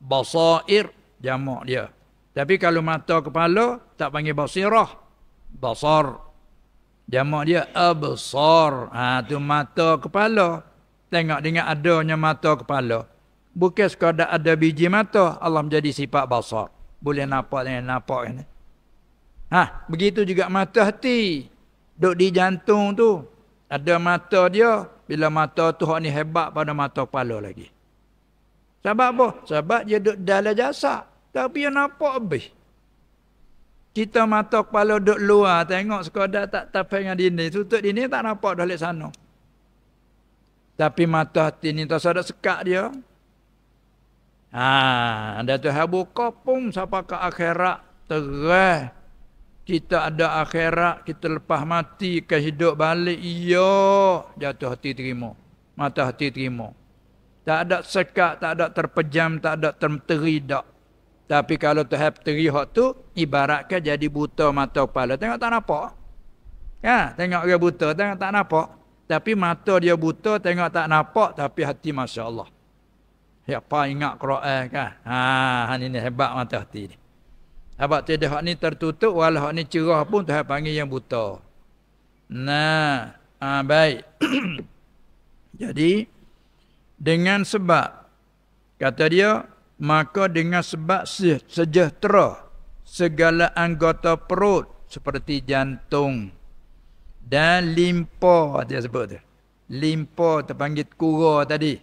Basair jamak dia. Tapi kalau mata kepala tak panggil basirah. Basar. Jamak dia absar. Ha tu mata kepala. Tengok dengan adanya mata kepala. Bukan sekadar ada biji mata, Allah menjadi sifat basar. Boleh nampak dengan nampak ini. Ha, begitu juga mata hati. Duk di jantung tu. Ada mata dia, bila mata tu hak ni hebat pada mata kepala lagi. Sebab apa? Sebab dia duduk dalam jasad. Tapi yang nampak habis. Kita mata kepala duduk luar tengok sekadar tak tapai dengan dini. Tutup dini tak nampak dah lihat sana. Tapi mata hati ni tak ada sekat dia. Ha, ada tu habu kopung siapa ke akhirat terah. Kita ada akhirat, kita lepas mati ke hidup balik. Ya, jatuh hati terima. Mata hati terima. Tak ada sekat, tak ada terpejam, tak ada termteri, tapi kalau Tuhan teri hak tu ibaratkan jadi buta mata kepala tengok tak nampak. Ya, tengok dia buta tengok tak nampak. Tapi mata dia buta tengok tak nampak tapi hati masya-Allah. Ya apa ingat Quran kan. Ha, hang ini hebat mata hati ni. Habak tu hak ni tertutup walau hak ni cerah pun Tuhan panggil yang buta. Nah, ha, baik. jadi dengan sebab kata dia maka dengan sebab sejahtera segala anggota perut seperti jantung dan limpa dia sebut tu. Limpa terpanggil kura tadi.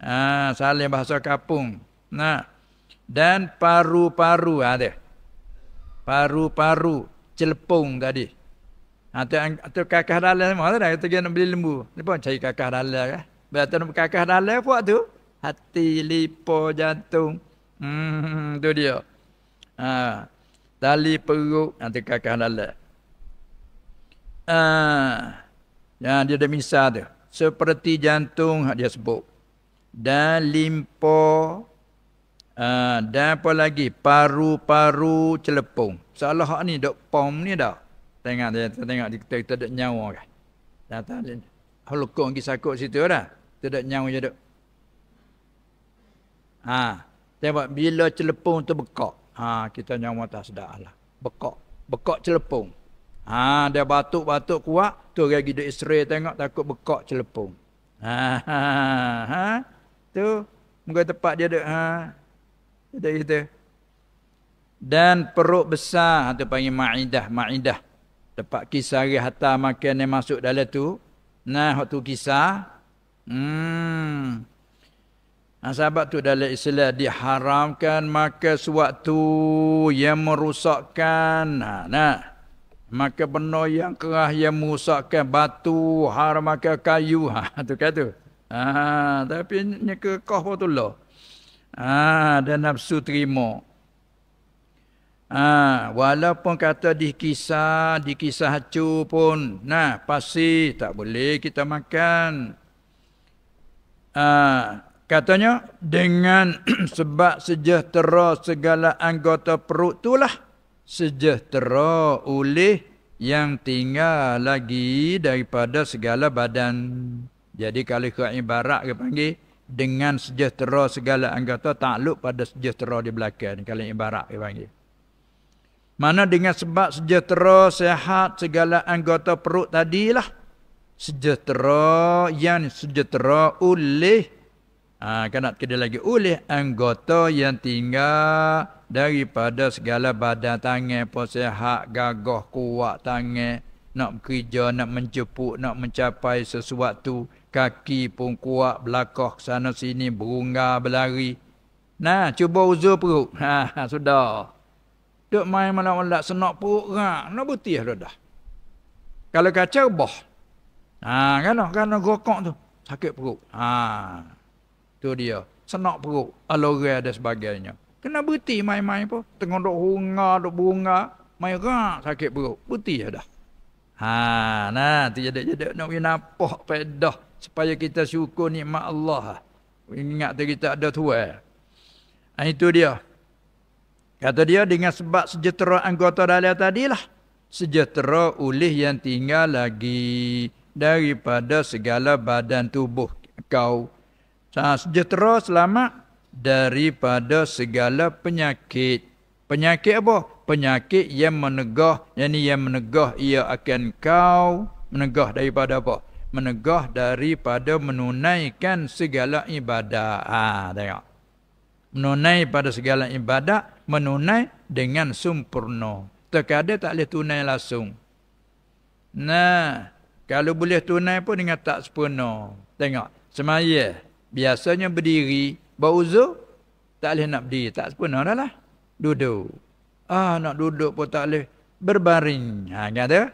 Ha, salim bahasa kapung. Nah. Dan paru-paru ada. Ha, paru-paru celepung tadi. Ha, tu, tu kakak dalam semua dah. Kita nak beli lembu. Dia pun cari kakak dalam kan. Eh. Berarti nak kakak dalam kuat tu hati, lipo jantung. Hmm, tu dia. Ha. Tali perut yang ha, terkakak lalat. Ha. Ya, dia ada misal tu. Seperti jantung ha, dia sebut. Dan limpa. Ha. dan apa lagi? Paru-paru celepung. Salah hak ni, dok pom ni dah. Tengok, tengok, tengok. Kita, kita ada nyawa kan. Dah tak ada. Hulukung kisah kot situ dah. Kita ada nyawa je dok. Ha, tengok bila celepung tu bekok. Ha, kita nyawa tak sedar lah. Bekok. Bekok celepung. Ha, dia batuk-batuk kuat. Tu orang gidup isteri tengok takut bekok celepung. Ha, ha, ha. Tu. Mungkin tempat dia ada. Ha. Ada itu. Dan perut besar. atau ha, panggil ma'idah. Ma'idah. Tempat kisah hari hatta makan yang masuk dalam tu. Nah, waktu kisah. Hmm. Nah, sahabat tu dalam Islam diharamkan maka suatu yang merusakkan. Nah, ha, nah. Maka benda yang kerah yang merusakkan batu, haram, maka kayu. Ha, tu kan tu. Ha, tapi ni kekoh pun tu lah. Ha, dan nafsu terima. Ha, walaupun kata dikisah, dikisah hacu pun. Nah, pasti tak boleh kita makan. Ha, Katanya dengan sebab sejahtera segala anggota perut itulah sejahtera oleh yang tinggal lagi daripada segala badan. Jadi kalau ke ibarat ke panggil dengan sejahtera segala anggota takluk pada sejahtera di belakang. Kalau ibarat ke panggil. Mana dengan sebab sejahtera sehat segala anggota perut tadilah. Sejahtera yang sejahtera oleh Ha, kanak kita lagi oleh anggota yang tinggal daripada segala badan tangan pun sehat, gagah, kuat tangan nak bekerja, nak menjepuk, nak mencapai sesuatu kaki pun kuat, belakang sana sini, berungga, berlari nah, cuba uzur perut ha, ha, sudah duk main malak-malak, senak perut rak, ha, nak butih tu dah kalau kacau, boh ha, kan, kan, rokok tu, sakit perut ha tu dia senak perut alora dan sebagainya kena berhenti main-main pun tengok duk bunga duk bunga main rak sakit perut berhenti je dah ha nah tu jadi jadi nak pergi nampak pedah supaya kita syukur nikmat Allah ingat tu kita ada tuan ha, itu dia kata dia dengan sebab sejahtera anggota dalia tadilah sejahtera oleh yang tinggal lagi daripada segala badan tubuh kau sejahtera selamat daripada segala penyakit. Penyakit apa? Penyakit yang menegah, yang ini yang menegah ia akan kau menegah daripada apa? Menegah daripada menunaikan segala ibadah. Ha, tengok. Menunai pada segala ibadah, menunai dengan sempurna. Terkadang tak boleh tunai langsung. Nah, kalau boleh tunai pun dengan tak sempurna. Tengok. Semaya biasanya berdiri beruzur tak boleh nak berdiri tak sepenuh dah lah duduk ah nak duduk pun tak boleh berbaring ha kata ya?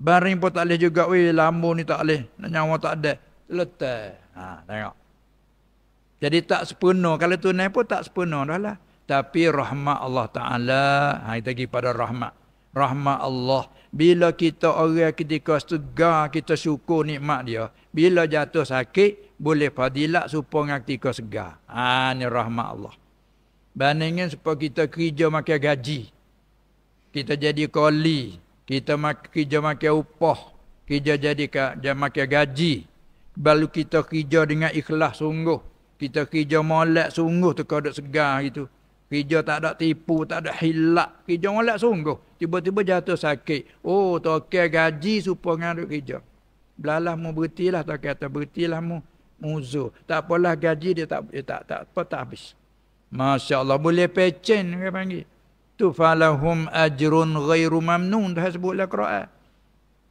baring pun tak boleh juga weh lambu ni tak boleh nak nyawa tak ada letak ha tengok jadi tak sepenuh kalau tunai pun tak sepenuh dah lah tapi rahmat Allah Ta'ala ha, Kita pergi pada rahmat Rahmat Allah Bila kita orang ketika segar Kita syukur nikmat dia Bila jatuh sakit boleh fadilat supaya dengan kita segar. Ha, ini rahmat Allah. Bandingkan supaya kita kerja makan gaji. Kita jadi koli. Kita mak, kerja makan upah. Kerja jadi kerja makan gaji. Balu kita kerja dengan ikhlas sungguh. Kita kerja molek sungguh tu kau segar gitu. Kerja tak ada tipu, tak ada hilak. Kerja molek sungguh. Tiba-tiba jatuh sakit. Oh, tokel gaji supaya dengan kerja. Belalah mu berhenti lah. Tokel kata berhenti mu uzur. Tak apalah gaji dia tak dia tak tak apa tak habis. Masya-Allah boleh pecen dia panggil. Tu falahum ajrun ghairu mamnun dah sebutlah Quran.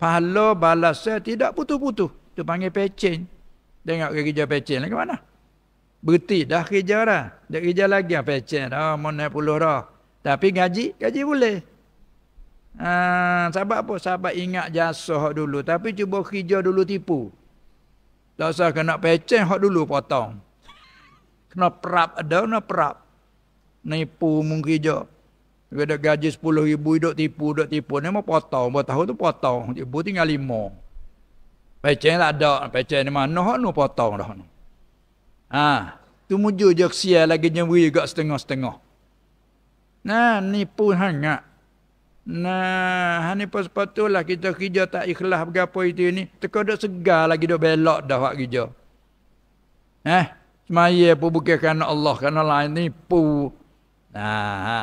Pahala balasan tidak putus-putus. Tu panggil pecen. Tengok kerja pecen lagi mana? Berhenti dah kerja dah. Dah kerja lagi ah pecen dah mana puluh dah. Tapi gaji gaji boleh. Ah, sahabat apa? Sahabat ingat jasa dulu. Tapi cuba kerja dulu tipu. Tak usah kena pecen hak dulu potong. Kena perap ada, kena perap. Nipu mungkin je. Dia ada gaji sepuluh ribu, duduk tipu, duduk tipu. Ni mau potong, buat tahu tu potong. Ibu tinggal lima. Pecen tak ada. Pecen ni mana, hak nu potong dah. Ha. Tu muju je kesian lagi nyewi juga setengah-setengah. Nah, nipu hangat. Nah, ha, ni pas patulah kita kerja tak ikhlas berapa itu ni. Teka dok segar lagi dok belok dah buat kerja. Eh, semaya pun bukan kerana Allah, kerana lain ni pu. Nah, ha.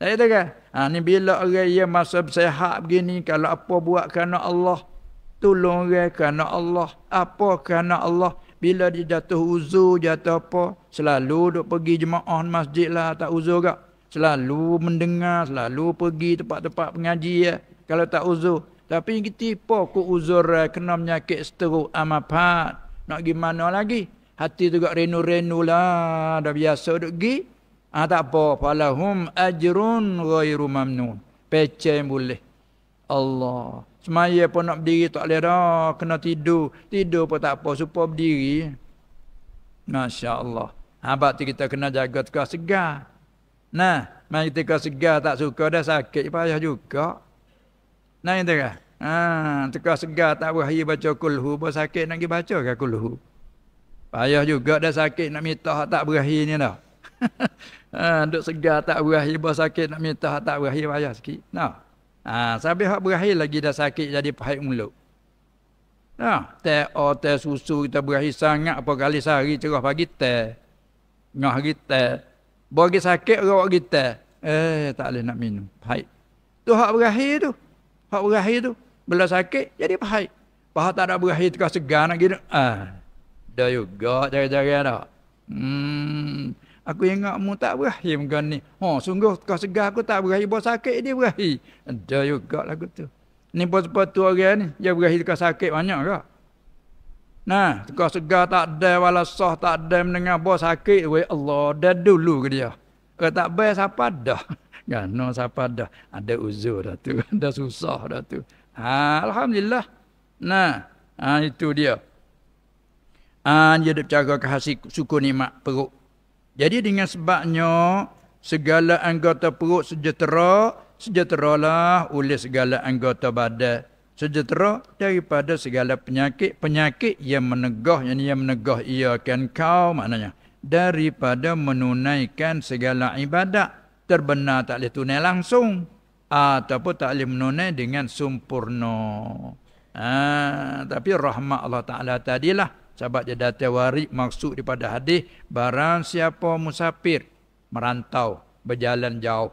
Tak kan? Ha, ni bila orang yang masa sehat begini, kalau apa buat kerana Allah, tolong orang kerana Allah. Apa kerana Allah? Bila dia jatuh uzur, jatuh apa, selalu duk pergi jemaah masjid lah, tak uzur kak selalu mendengar, selalu pergi tempat-tempat pengaji ya. Kalau tak uzur, tapi kita apa ku uzur eh, kena menyakit stroke amapat. Nak pergi mana lagi? Hati tu gak renu-renu lah. Dah biasa duk pergi. Ah ha, tak apa. Falahum ajrun ghairu mamnun. Pecah yang boleh. Allah. Semaya pun nak berdiri tak boleh dah. Kena tidur. Tidur pun tak apa. Supa berdiri. Masya Allah. Ha, kita kena jaga tukar segar. Nah, main ketika segar tak suka dah sakit payah juga. Nah, itu kan? Ha, ketika segar tak berakhir baca kulhu, pun sakit nak pergi baca kan kulhu? Payah juga dah sakit nak minta tak berakhir ni dah. ha, duduk segar tak berakhir, pun sakit nak minta tak berakhir payah sikit. Nah. Ha, sampai hak berakhir lagi dah sakit jadi pahit mulut. Nah, teh o oh, teh susu kita berakhir sangat apa kali sehari cerah pagi teh. Ngah hari teh. Bagi sakit orang buat kita. Eh, tak boleh nak minum. Pahit. Tu hak berakhir tu. Hak berakhir tu. Bila sakit, jadi pahit. Pahal tak ada berakhir tu, segar nak gini. Ah, dah juga cari-cari ada. Hmm, aku ingat mu tak berakhir muka ni. oh sungguh kau segar aku tak berakhir. bawa sakit, dia berakhir. Dah juga lagu tu. Ni pun sebab tu orang ni, dia berakhir kau sakit banyak kak. Nah, tegak segar tak ada wala sah tak ada mendengar bos sakit we Allah dah dulu ke dia. Kalau tak baik siapa dah. Kan no siapa dah. Ada uzur dah tu. Dah susah dah tu. Ha, alhamdulillah. Nah, ha, itu dia. Ah ha, dia dah bercakap ke hasil suku nikmat perut. Jadi dengan sebabnya segala anggota perut sejahtera, lah oleh segala anggota badan sejahtera daripada segala penyakit penyakit yang menegah yang ia menegah ia akan kau maknanya daripada menunaikan segala ibadat terbenar tak boleh tunai langsung ataupun ah, tak boleh menunai dengan sempurna ah tapi rahmat Allah taala tadilah sebab dia datang wari maksud daripada hadis barang siapa musafir merantau berjalan jauh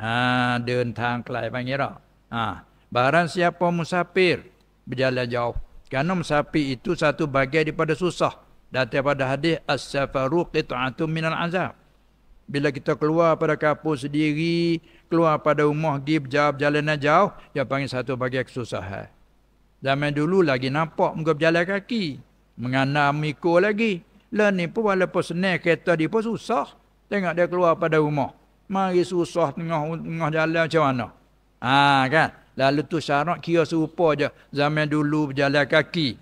ah ha, dentang kelai pangira ah Barang siapa musafir berjalan jauh. Kerana musafir itu satu bagian daripada susah. Dan daripada hadis as-safaru qit'atu minal azab. Bila kita keluar pada kapur sendiri, keluar pada rumah pergi berjalan jalan jauh, dia panggil satu bagian kesusahan. Zaman dulu lagi nampak muka berjalan kaki. Menganam ikut lagi. Lah ni pun walaupun senang kereta dia pun susah. Tengok dia keluar pada rumah. Mari susah tengah, tengah jalan macam mana. Ah kan? Lalu tu syarat kira serupa je. Zaman dulu berjalan kaki.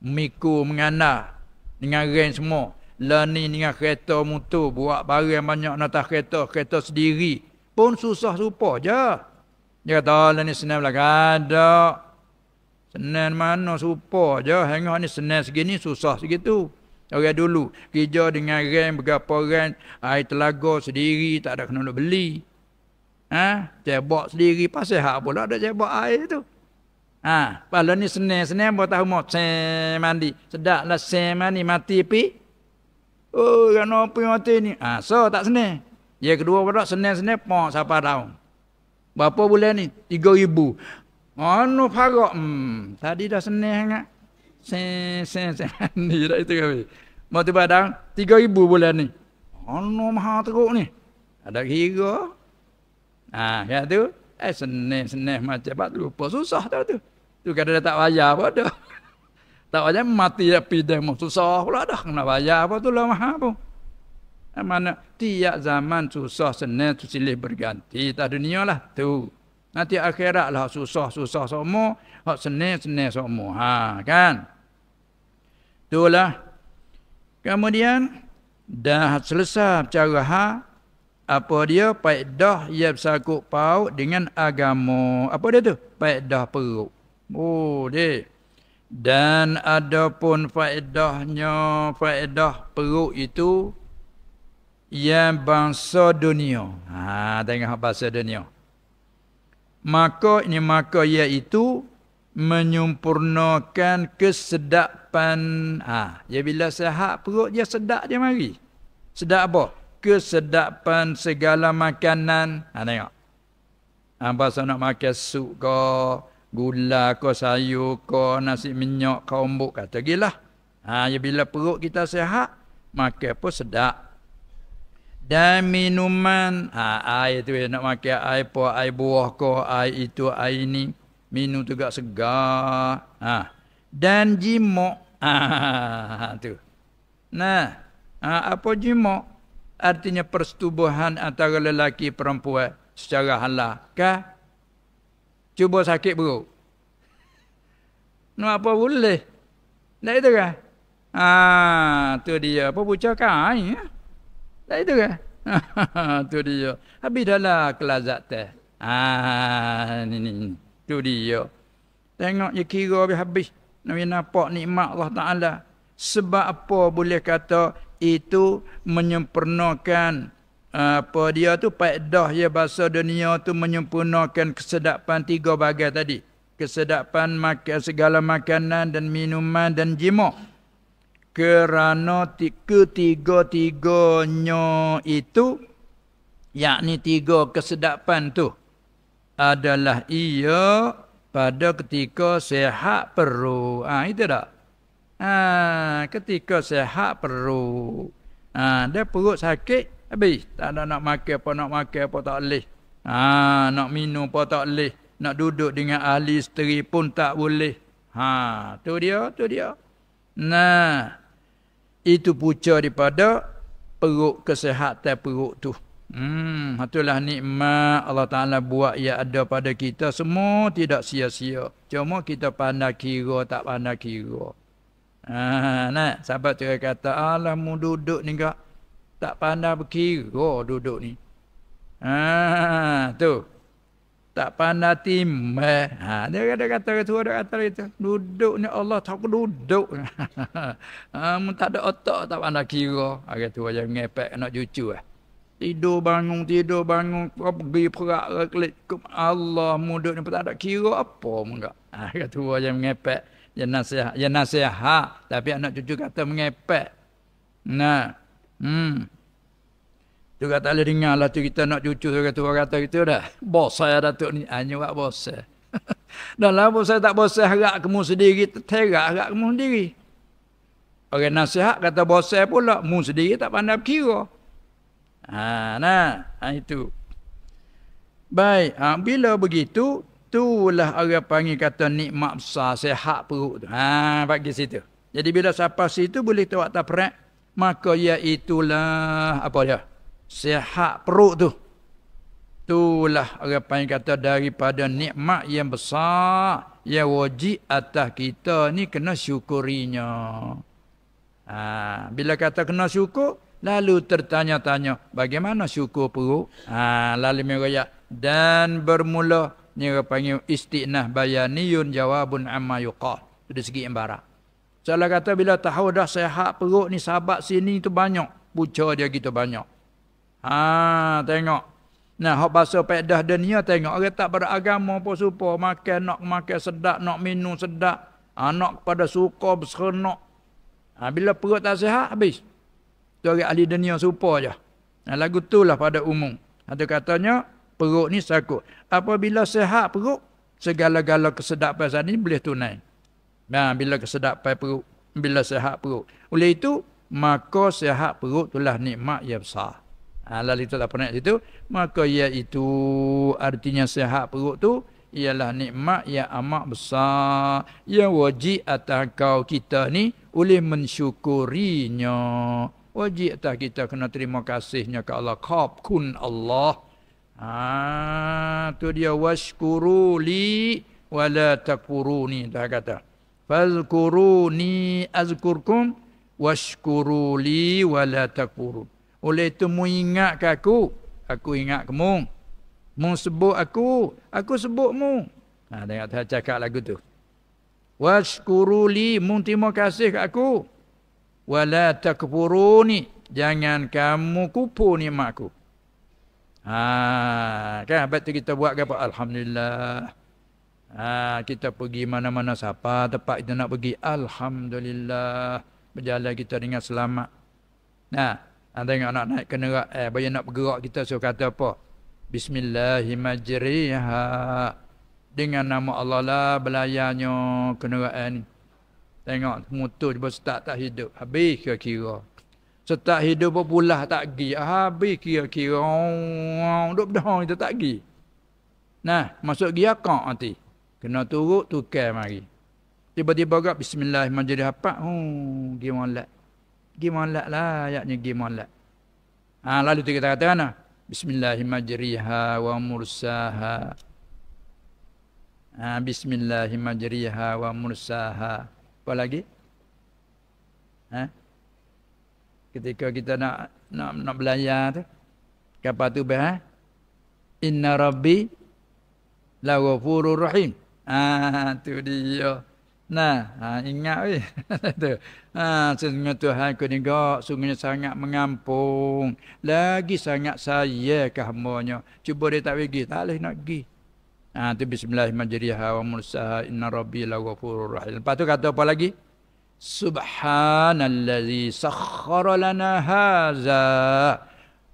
Miku mengana. Dengan rain semua. Lani dengan kereta mutu. Buat baru yang banyak nak tak kereta. Kereta sendiri. Pun susah serupa je. Dia kata, oh, ah, lani senang belakang. Ada. senen mana serupa je. Hengah ni senang segini susah segitu. Orang dulu. Kerja dengan rain, berapa rain. Air telaga sendiri. Tak ada kena nak beli. Ha? Cebok sendiri pasal hak pula ada cebok air tu. Ha, pala ni senen-senen buat tahu mau mandi. Sedaklah sen mandi mati pi. Oh, kan apa mati ni? Ha, so tak senen. Yang kedua pula senen-senen pak siapa tahu. Berapa bulan ni? Tiga ribu. Mana parok? Hmm, tadi dah senen sangat. Sen, sen, sen. Mandi dah itu kami. Mau tiba-tiba tiga ribu bulan ni. Mana maha teruk ni? Ada kira. Ha, ya tu. Eh senih-senih macam apa tu lupa susah tu tu. Tu kadang tak bayar apa dah. Tak aja mati ya pidah mah susah pula dah kena bayar apa tu lah mahal pun. Mana tiap zaman susah senang tu silih berganti tak dunia lah tu. Nanti akhirat lah susah-susah semua, hak senang-senang semua. Ha kan? Itulah. Kemudian dah selesai cara ha apa dia faedah ia bersangkut pau dengan agama apa dia tu faedah perut oh dia dan adapun faedahnya faedah perut itu yang bangsa dunia ha tengok bahasa dunia maka ini maka iaitu menyempurnakan kesedapan ha ya bila sehat perut dia sedap dia mari sedap apa kesedapan segala makanan. Ha tengok. Apa Sana nak makan sup ke, gula ke, sayur ke, nasi minyak ke, umbuk ke. Kata Ha, ya bila perut kita sehat, makan pun sedap. Dan minuman, ha, air tu nak makan air apa, air buah ke, air itu, air ini. Minum tu juga segar. Ha. Dan jimok. Ha, ha, ha, ha, tu. Nah, ha, apa jimok? artinya persetubuhan antara lelaki perempuan secara halal ke? Cuba sakit bro. No apa boleh? Tak itu ke? Ha, tu dia. Apa bucah kain? Ya? Tak itu ke? tu dia. Habis dah lah kelazak teh. Ha, ni, ni, Tu dia. Tengok je kira habis-habis. Nabi nampak nikmat Allah Ta'ala. Sebab apa boleh kata itu menyempurnakan eh, apa dia tu faedah ya bahasa dunia tu menyempurnakan kesedapan tiga bagai tadi kesedapan makan segala makanan dan minuman dan jima kerana ketiga-tiganya itu yakni tiga kesedapan tu adalah ia pada ketika sehat perut ah ha, itu dah ha, ketika sehat perut. Ha, dia perut sakit, habis. Tak ada nak makan apa, nak makan apa tak boleh. Ha, nak minum apa tak boleh. Nak duduk dengan ahli isteri pun tak boleh. Ha, tu dia, tu dia. Nah, itu puca daripada perut kesehatan perut tu. Hmm, itulah nikmat Allah Ta'ala buat yang ada pada kita semua tidak sia-sia. Cuma kita pandai kira, tak pandai kira. Ha, nah, sahabat tu kata, Allah mu duduk ni kak. Tak pandai berkira oh, duduk ni. Ha, tu. Tak pandai timbah. Ha, dia ada kata kata ada kata itu, Duduk ni Allah tak duduk. ha, mu tak ada otak tak pandai kira. Hari tu aja ngepek nak cucu eh. Tidur bangun, tidur bangun. Kau pergi perak, Allah duduk ni. Tak ada kira apa mu kak. Hari tu aja ngepek. Ya nasihat, ya nasihat. Tapi anak cucu kata mengepek. Nah. Hmm. Tu kata boleh dengar lah kita nak cucu tu kata orang kata gitu dah. Bosai Datuk ni. Hanya ah, buat bosai. Dan lah saya tak bosai harap kamu sendiri. Terak harap kamu sendiri. Orang nasihat kata bos saya pula. Mu sendiri tak pandai kira. Ha, nah, ha, itu. Baik, ha, bila begitu itulah orang panggil kata nikmat besar sehat perut tu. Ha bagi situ. Jadi bila siapa situ boleh tawak taprak maka ya itulah apa dia? Sehat perut tu. Itulah orang panggil kata daripada nikmat yang besar yang wajib atas kita ni kena syukurinya. Ha, bila kata kena syukur, lalu tertanya-tanya bagaimana syukur perut? Ha, lalu mereka dan bermula Ni orang panggil istiqnah bayaniyun jawabun amma yuqah. Dari segi imbarah. Salah kata bila tahu dah sehat perut ni sahabat sini tu banyak. Puca dia gitu banyak. Ha tengok. Nah, hok bahasa pedah dunia ya, tengok orang tak beragama apa supa makan nak makan sedap nak minum sedap anak ha, pada suka berserenak. Ha, bila perut tak sehat habis. Tu orang ahli dunia supa je. Nah, lagu tu lah pada umum. Satu katanya, perut ni sakut. Apabila sehat perut, segala-gala kesedapan sana ni boleh tunai. Nah, ha, bila kesedapan perut, bila sehat perut. Oleh itu, maka sehat perut itulah nikmat yang besar. Ha, lalu itu tak pernah situ. Maka iaitu artinya sehat perut tu ialah nikmat yang amat besar. Yang wajib atas kau kita ni boleh mensyukurinya. Wajib atas kita kena terima kasihnya ke Allah. Qab Allah. Ah, tu dia washkuru li wala takfuruni dah kata. Fazkuruni azkurkum washkuru li wala takfuru. Oleh itu mu ingat ke aku, aku ingat kamu. Mu sebut aku, aku sebut mu. Ha tengok dia cakap lagu tu. Washkuru li mu terima kasih ke aku. Wala takfuruni jangan kamu kupu ni nikmatku. Ha, kan habis tu kita buat apa? Alhamdulillah. Ha, kita pergi mana-mana siapa tempat kita nak pergi. Alhamdulillah. Berjalan kita dengan selamat. Nah, ha, ha, tengok nak naik kenderaan eh bayar nak bergerak kita suruh kata apa? Bismillahirrahmanirrahim. Ha, dengan nama Allah lah belayarnya kenderaan ni. Tengok motor cuba start tak hidup. Habis ke kira. -kira. Setak hidup berpulah tak pergi. Habis kira-kira. Duduk dah kita tak pergi. Nah, masuk pergi akak nanti. Kena turut, tukar mari. Tiba-tiba agak bismillah majlis hapak. Hmm, oh, pergi malak. Pergi malak lah, ayatnya pergi malak. Ha, lalu tu kita kata kan? Ah, Bismillahimajriha wa mursaha. Ha, Bismillahimajriha wa mursaha. Apa lagi? Ha? ketika kita nak nak nak belayar tu kapal tu bah inna rabbi la ghafurur rahim ah tu dia nah ha, ingat weh tu ha sesungguhnya Tuhan ku ni gak sungguhnya sangat mengampun, lagi sangat sayang ke cuba dia tak pergi tak leh nak pergi ah ha, tu bismillah majriha wa mursaha inna rabbi la ghafurur rahim lepas tu kata apa lagi Subhanallazi sakhkhara lana hadza.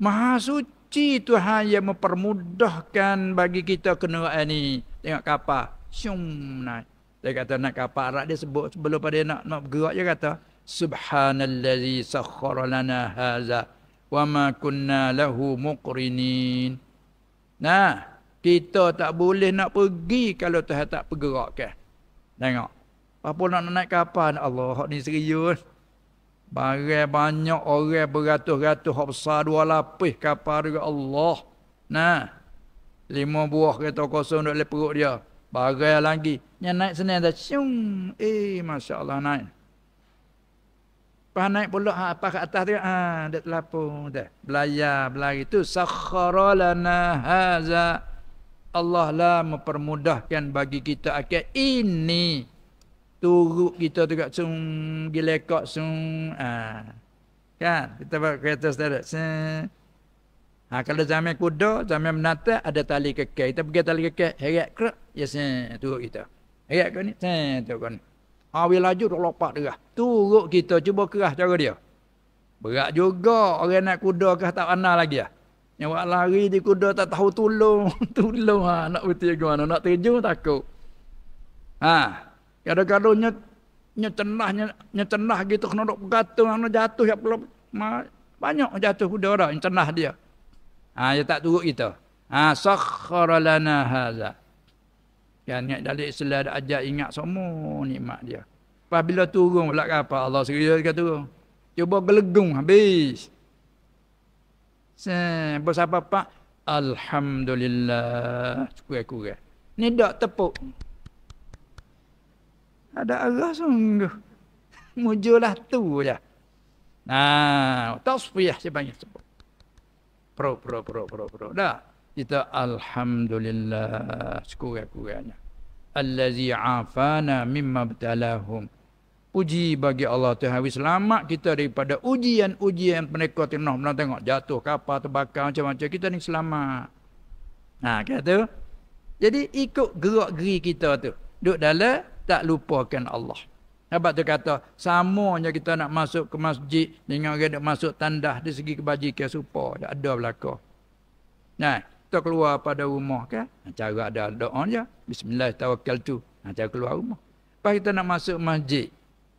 Maha suci Tuhan yang mempermudahkan bagi kita kenderaan ini. Tengok kapal, syum naik. Dia kata nak kapal Arab dia sebut sebelum pada dia nak, nak bergerak dia kata subhanallazi sakhkhara lana hadza wa ma kunna lahu muqrinin. Nah, kita tak boleh nak pergi kalau Tuhan tak pergerakkan. Tengok. Apa nak naik kapal Allah ni serius. Barang banyak orang beratus-ratus hak besar dua lapis kapal juga Allah. Nah. Lima buah kereta kosong duduk perut dia. Bagai lagi. Dia naik senen dah cium. Eh Masya Allah naik. Lepas naik pulak ha, apa ke atas dia. Ha, dia telapung. Dia belayar, belari. Itu sakhara lana haza. Allah lah mempermudahkan bagi kita akhir Ini turuk kita tu sung gilekok sung ah kan kita buat kereta se. ha, kalau zaman kuda zaman menata ada tali kekek kita pergi tali kekek heret krek ya yes, turuk kita heret kau ni se, ha, tu kau ni awi laju dok lopak dah. turuk kita cuba kerah cara dia berat juga orang nak kuda ke tak ana lagi ah nyawa lari di kuda tak tahu tolong tolong ha ah, nak betul ke mana nak terjun takut ha Ya ada kadonya nyet nyetenah gitu kena dok berkata kena jatuh ya perlu banyak jatuh kuda dah nyetenah dia. Ha dia tak turut kita. Ha sakhara lana haza. Kan ya, ingat dalil Islam ada ajak ingat semua nikmat dia. Pas bila turun pula apa Allah serius dia turun. Cuba gelegung habis. Sen, bos apa pak? Alhamdulillah. Cukup-cukup. Ni dak tepuk ada arah sungguh. Mujulah tu je. Nah, tasfiyah saya panggil sebut. Pro, pro, pro, pro, pro. Dah. Kita Alhamdulillah. Sekurang-kurangnya. Allazi afana mimma betalahum. Uji bagi Allah Tuhan. Habis selamat kita daripada ujian-ujian mereka tengok. Pernah tengok jatuh kapal terbakar macam-macam. Kita ni selamat. Nah, kata. Jadi ikut gerak geri kita tu. Duduk dalam tak lupakan Allah. Sebab tu kata, samanya kita nak masuk ke masjid dengan orang nak masuk tandas di segi kebajikan supa. Tak ada belaka. Nah, kita keluar pada rumah ke? Cara ada doa je. Bismillah tawakal tu. Nah, cara keluar rumah. Lepas kita nak masuk masjid.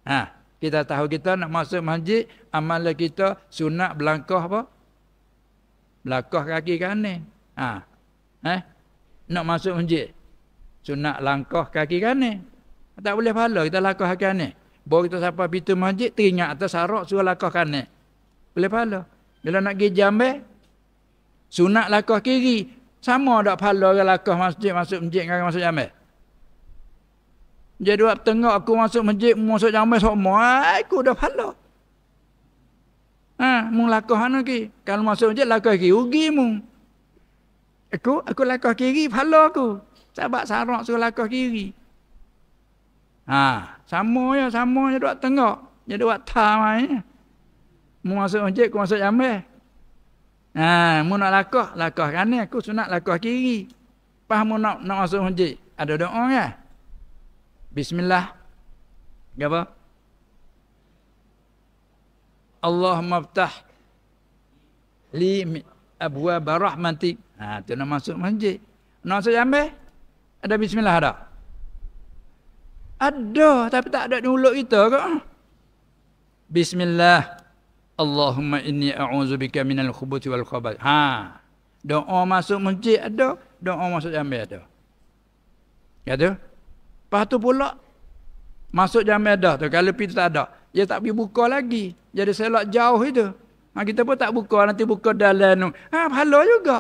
Ha, kita tahu kita nak masuk masjid. Amalan kita sunat belangkah apa? Belakang kaki kanan. Ha. Eh? Nak masuk masjid. Sunat langkah kaki kanan. Tak boleh pahala kita lakuh hakan ni. Bawa kita sampai pintu masjid, teringat atas sarok suruh lakuh kanan. Boleh pahala. Bila nak pergi jambe, sunat lakuh kiri. Sama tak pahala ke lakuh masjid, masuk masjid, kakak masuk jambe. Jadi buat tengok aku masuk masjid, masuk jambe, semua aku dah pahala. Ha, mu lakuh mana ki? Kalau masuk masjid, lakuh kiri, ugi mu. Aku, aku lakuh kiri, pahala aku. Sebab sarok suruh lakuh kiri. Ha, sama ya, sama je duk tengok. Je duk ta mai. Mu masuk masjid, ku masuk jambe. Ha, mu nak lakah, lakah kanan, aku sunat lakah kiri. Pas mu nak nak masuk masjid, ada doa ya. Bismillah. Gapa? Allah ftah li abwa barahmatik. Ha, tu nak masuk masjid. Nak masuk jambe? Ada bismillah dah. Ada tapi tak ada di mulut kita ke? Bismillah. Allahumma inni a'udzubika minal khubuthi wal khabath. Ha. Doa masuk masjid ada, doa masuk jambi ada. Ya tu. Lepas tu pula masuk jambi ada tu kalau pintu tak ada. Dia tak pergi buka lagi. Jadi selok jauh itu. Ha, kita pun tak buka. Nanti buka dalam tu. Ha, pahala juga.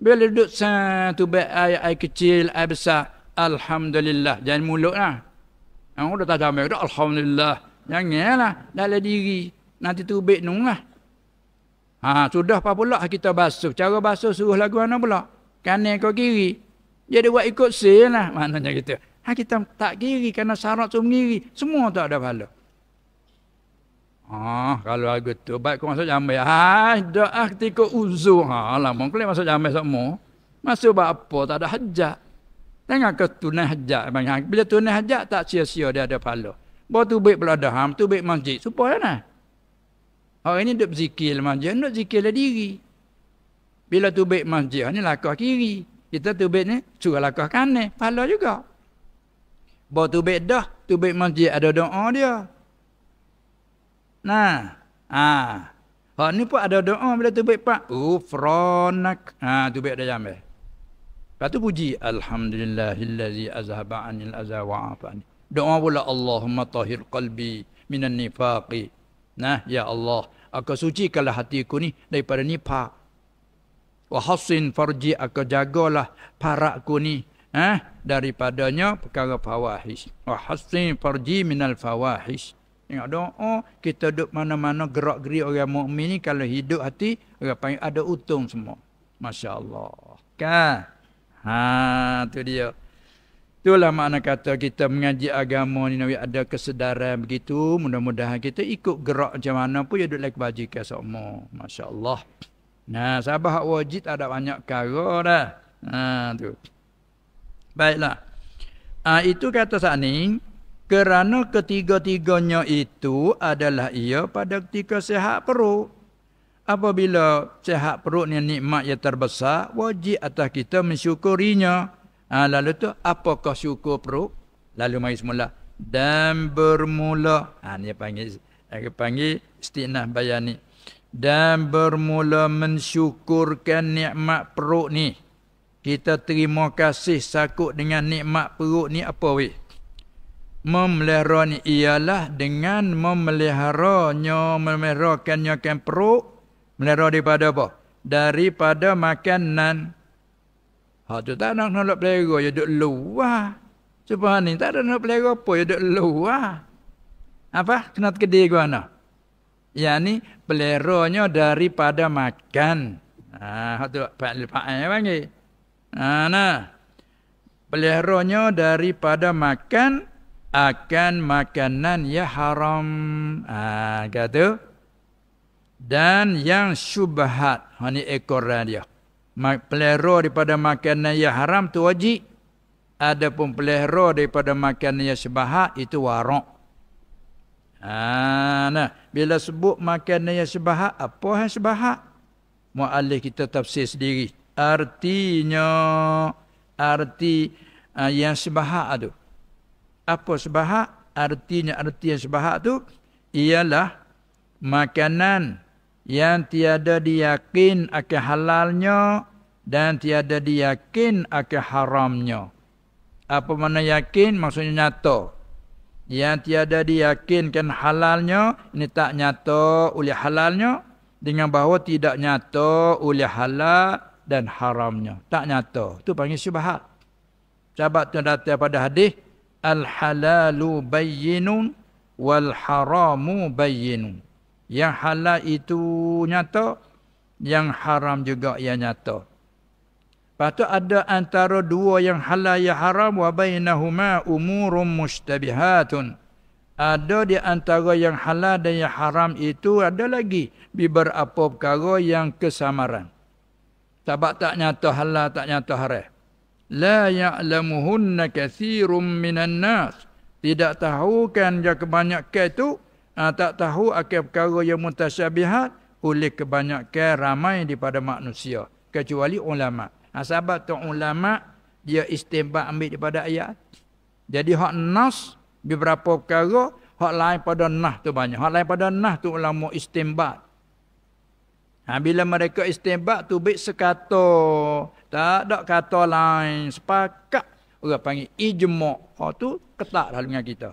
Bila duduk satu baik air, air kecil, air besar. Alhamdulillah Jangan mulut lah Yang dah tak sampai dah Alhamdulillah Jangan lah Dalam diri Nanti tu ubik nung lah ha, Sudah apa pula kita basuh Cara basuh suruh lagu mana pula Kanan kau kiri jadi ada buat ikut say lah Maknanya kita ha, Kita tak kiri Kerana syarat tu mengiri Semua tak ada pahala ha, kalau aku tu baik kau masuk jambai. Ha, doa ah, ketika uzur. Ha, lama kau masuk jambai semua. Masuk buat apa? Tak ada hajat. Tengah ke tunai hajat bang. Bila tunai hajat tak sia-sia dia ada pahala. Bo tu baik pula ada ham, tu baik masjid. Supaya nah. Hari ini duk zikir masjid, duk zikir lah diri. Bila tu baik masjid, ni lakah kiri. Kita tu baik ni suruh lakah kanan, pahala juga. Bo tu baik dah, tu baik masjid ada doa dia. Nah, ah. Ha ni pun ada doa bila tu baik pak. Ufronak. Ha tu baik ada jambe. Lepas tu puji Alhamdulillahillazi azhaba'anil azha Doa pula Allahumma tahir qalbi minan nifaqi Nah ya Allah Aku suci sucikanlah hatiku ni daripada nifaq Wahassin farji aku jagalah parakku ni Eh, daripadanya perkara fawahis. Wahassin farji minal fawahis. Ingat doa, kita duduk mana-mana gerak-geri orang mukmin ni kalau hidup hati, orang panggil ada utung semua. Masya Allah. Kan? Ha tu dia. Itulah makna kata kita mengaji agama ni nak ada kesedaran begitu. Mudah-mudahan kita ikut gerak macam mana pun ya duduklah kebajikan semua. Masya-Allah. Nah, sabah wajib ada banyak cara dah. Ha tu. Baiklah. Ha, itu kata saat ni kerana ketiga-tiganya itu adalah ia pada ketika sehat perut. Apabila sehat perut ni nikmat yang terbesar, wajib atas kita mensyukurinya. Ha, lalu tu, apakah syukur perut? Lalu mari semula. Dan bermula. Ha, ni panggil, yang panggil istinah bayar ni. Dan bermula mensyukurkan nikmat perut ni. Kita terima kasih sakut dengan nikmat perut ni apa weh? Memelihara ni ialah dengan memeliharanya, memeliharakannya kan perut Meneror daripada apa? Daripada makanan. Ha tu tak nak nolak pelera, ya duduk luar. Sebab ni tak ada nolak pelera apa, ya duduk luar. Apa? Kena terkedi ke mana? Ya ni, peleranya daripada makan. Ha, hak tu Pak Lepaan yang panggil. Ha, nah. Peleranya daripada makan akan makanan yang haram. Ha, kata tu dan yang syubhat. Ha ekor dia. Mak pelera daripada makanan yang haram tu wajib. Adapun pelera daripada makanan yang syubhat itu warak. Ha nah, bila sebut makanan yang syubhat, apa yang syubhat? Muallif kita tafsir sendiri. Artinya arti uh, yang syubhat tu. Apa syubhat? Artinya arti yang syubhat tu ialah makanan yang tiada diyakin akan halalnya dan tiada diyakin akan haramnya. Apa mana yakin maksudnya nyato. Yang tiada diyakinkan halalnya ini tak nyato oleh halalnya dengan bahawa tidak nyato oleh halal dan haramnya. Tak nyato Itu panggil syubhat. Sebab tu datang pada hadis al halalu bayyinun wal haramu bayyinun. Yang halal itu nyata, yang haram juga yang nyata. Patut ada antara dua yang halal yang haram wa bainahuma umurun mushtabihatun. Ada di antara yang halal dan yang haram itu ada lagi beberapa perkara yang kesamaran. Sebab tak nyata halal tak nyata haram. La ya'lamuhunna katsirun minan nas. Tidak tahu tahukan yang kebanyakan itu ha, tak tahu akan perkara yang mutasyabihat oleh kebanyakan ramai daripada manusia kecuali ulama. Ah, ha, sebab tu ulama dia istimbat ambil daripada ayat. Jadi hak nas beberapa perkara hak lain pada nah tu banyak. Hak lain pada nah tu ulama istimbat. Ha, bila mereka istimbat tu baik sekata. Tak ada kata lain. Sepakat. Orang panggil ijma. Hak tu ketak dalam dengan kita.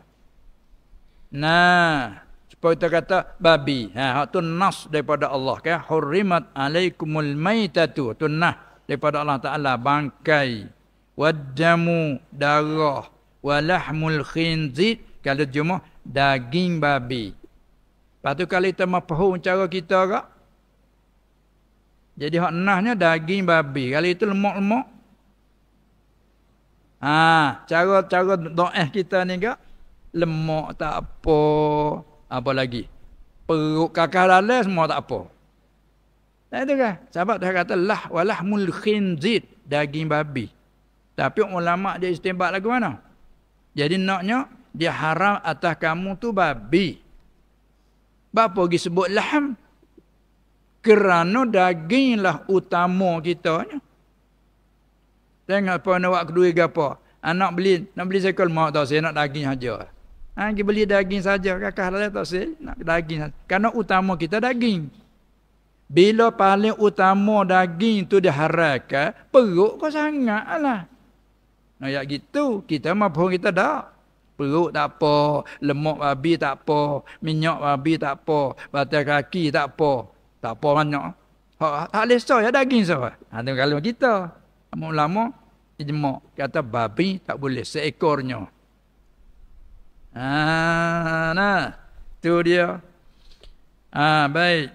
Nah. Supaya kita kata babi. Ha, itu nas daripada Allah. Kan? Hurrimat alaikumul maitatu. Itu nah daripada Allah Ta'ala. Bangkai. Wadjamu darah. Walahmul khinzid. Kalau jumlah daging babi. Lepas tu kalau kita mahu cara kita ke. Jadi hak nahnya daging babi. Kalau itu lemak-lemak. Ha, cara-cara doa kita ni ke. Lemak tak apa apa lagi perut kakak lalai semua tak apa Nah itu kan sahabat dia kata lah walah mul khinzid daging babi tapi ulama dia istimbak lagu mana jadi naknya dia haram atas kamu tu babi Bapa pergi sebut laham kerana daging lah utama kita ni. Tengok apa nak buat kedua ke apa. Anak beli, nak beli sekol mak tau saya nak daging aja. Ha, dia beli daging saja. Kakak halal tak sel. Nak daging. Karena utama kita daging. Bila paling utama daging tu diharapkan, perut kau sangat lah. Nah, ya gitu. Kita mampu kita dah. Perut tak apa. Lemak babi tak apa. Minyak babi tak apa. Batal kaki tak apa. Tak apa banyak. Hak ha, boleh ya daging so. Ha, kalau kita. Lama-lama, ijmak. Kata babi tak boleh seekornya. Ha, nah, tu dia. Ha, baik.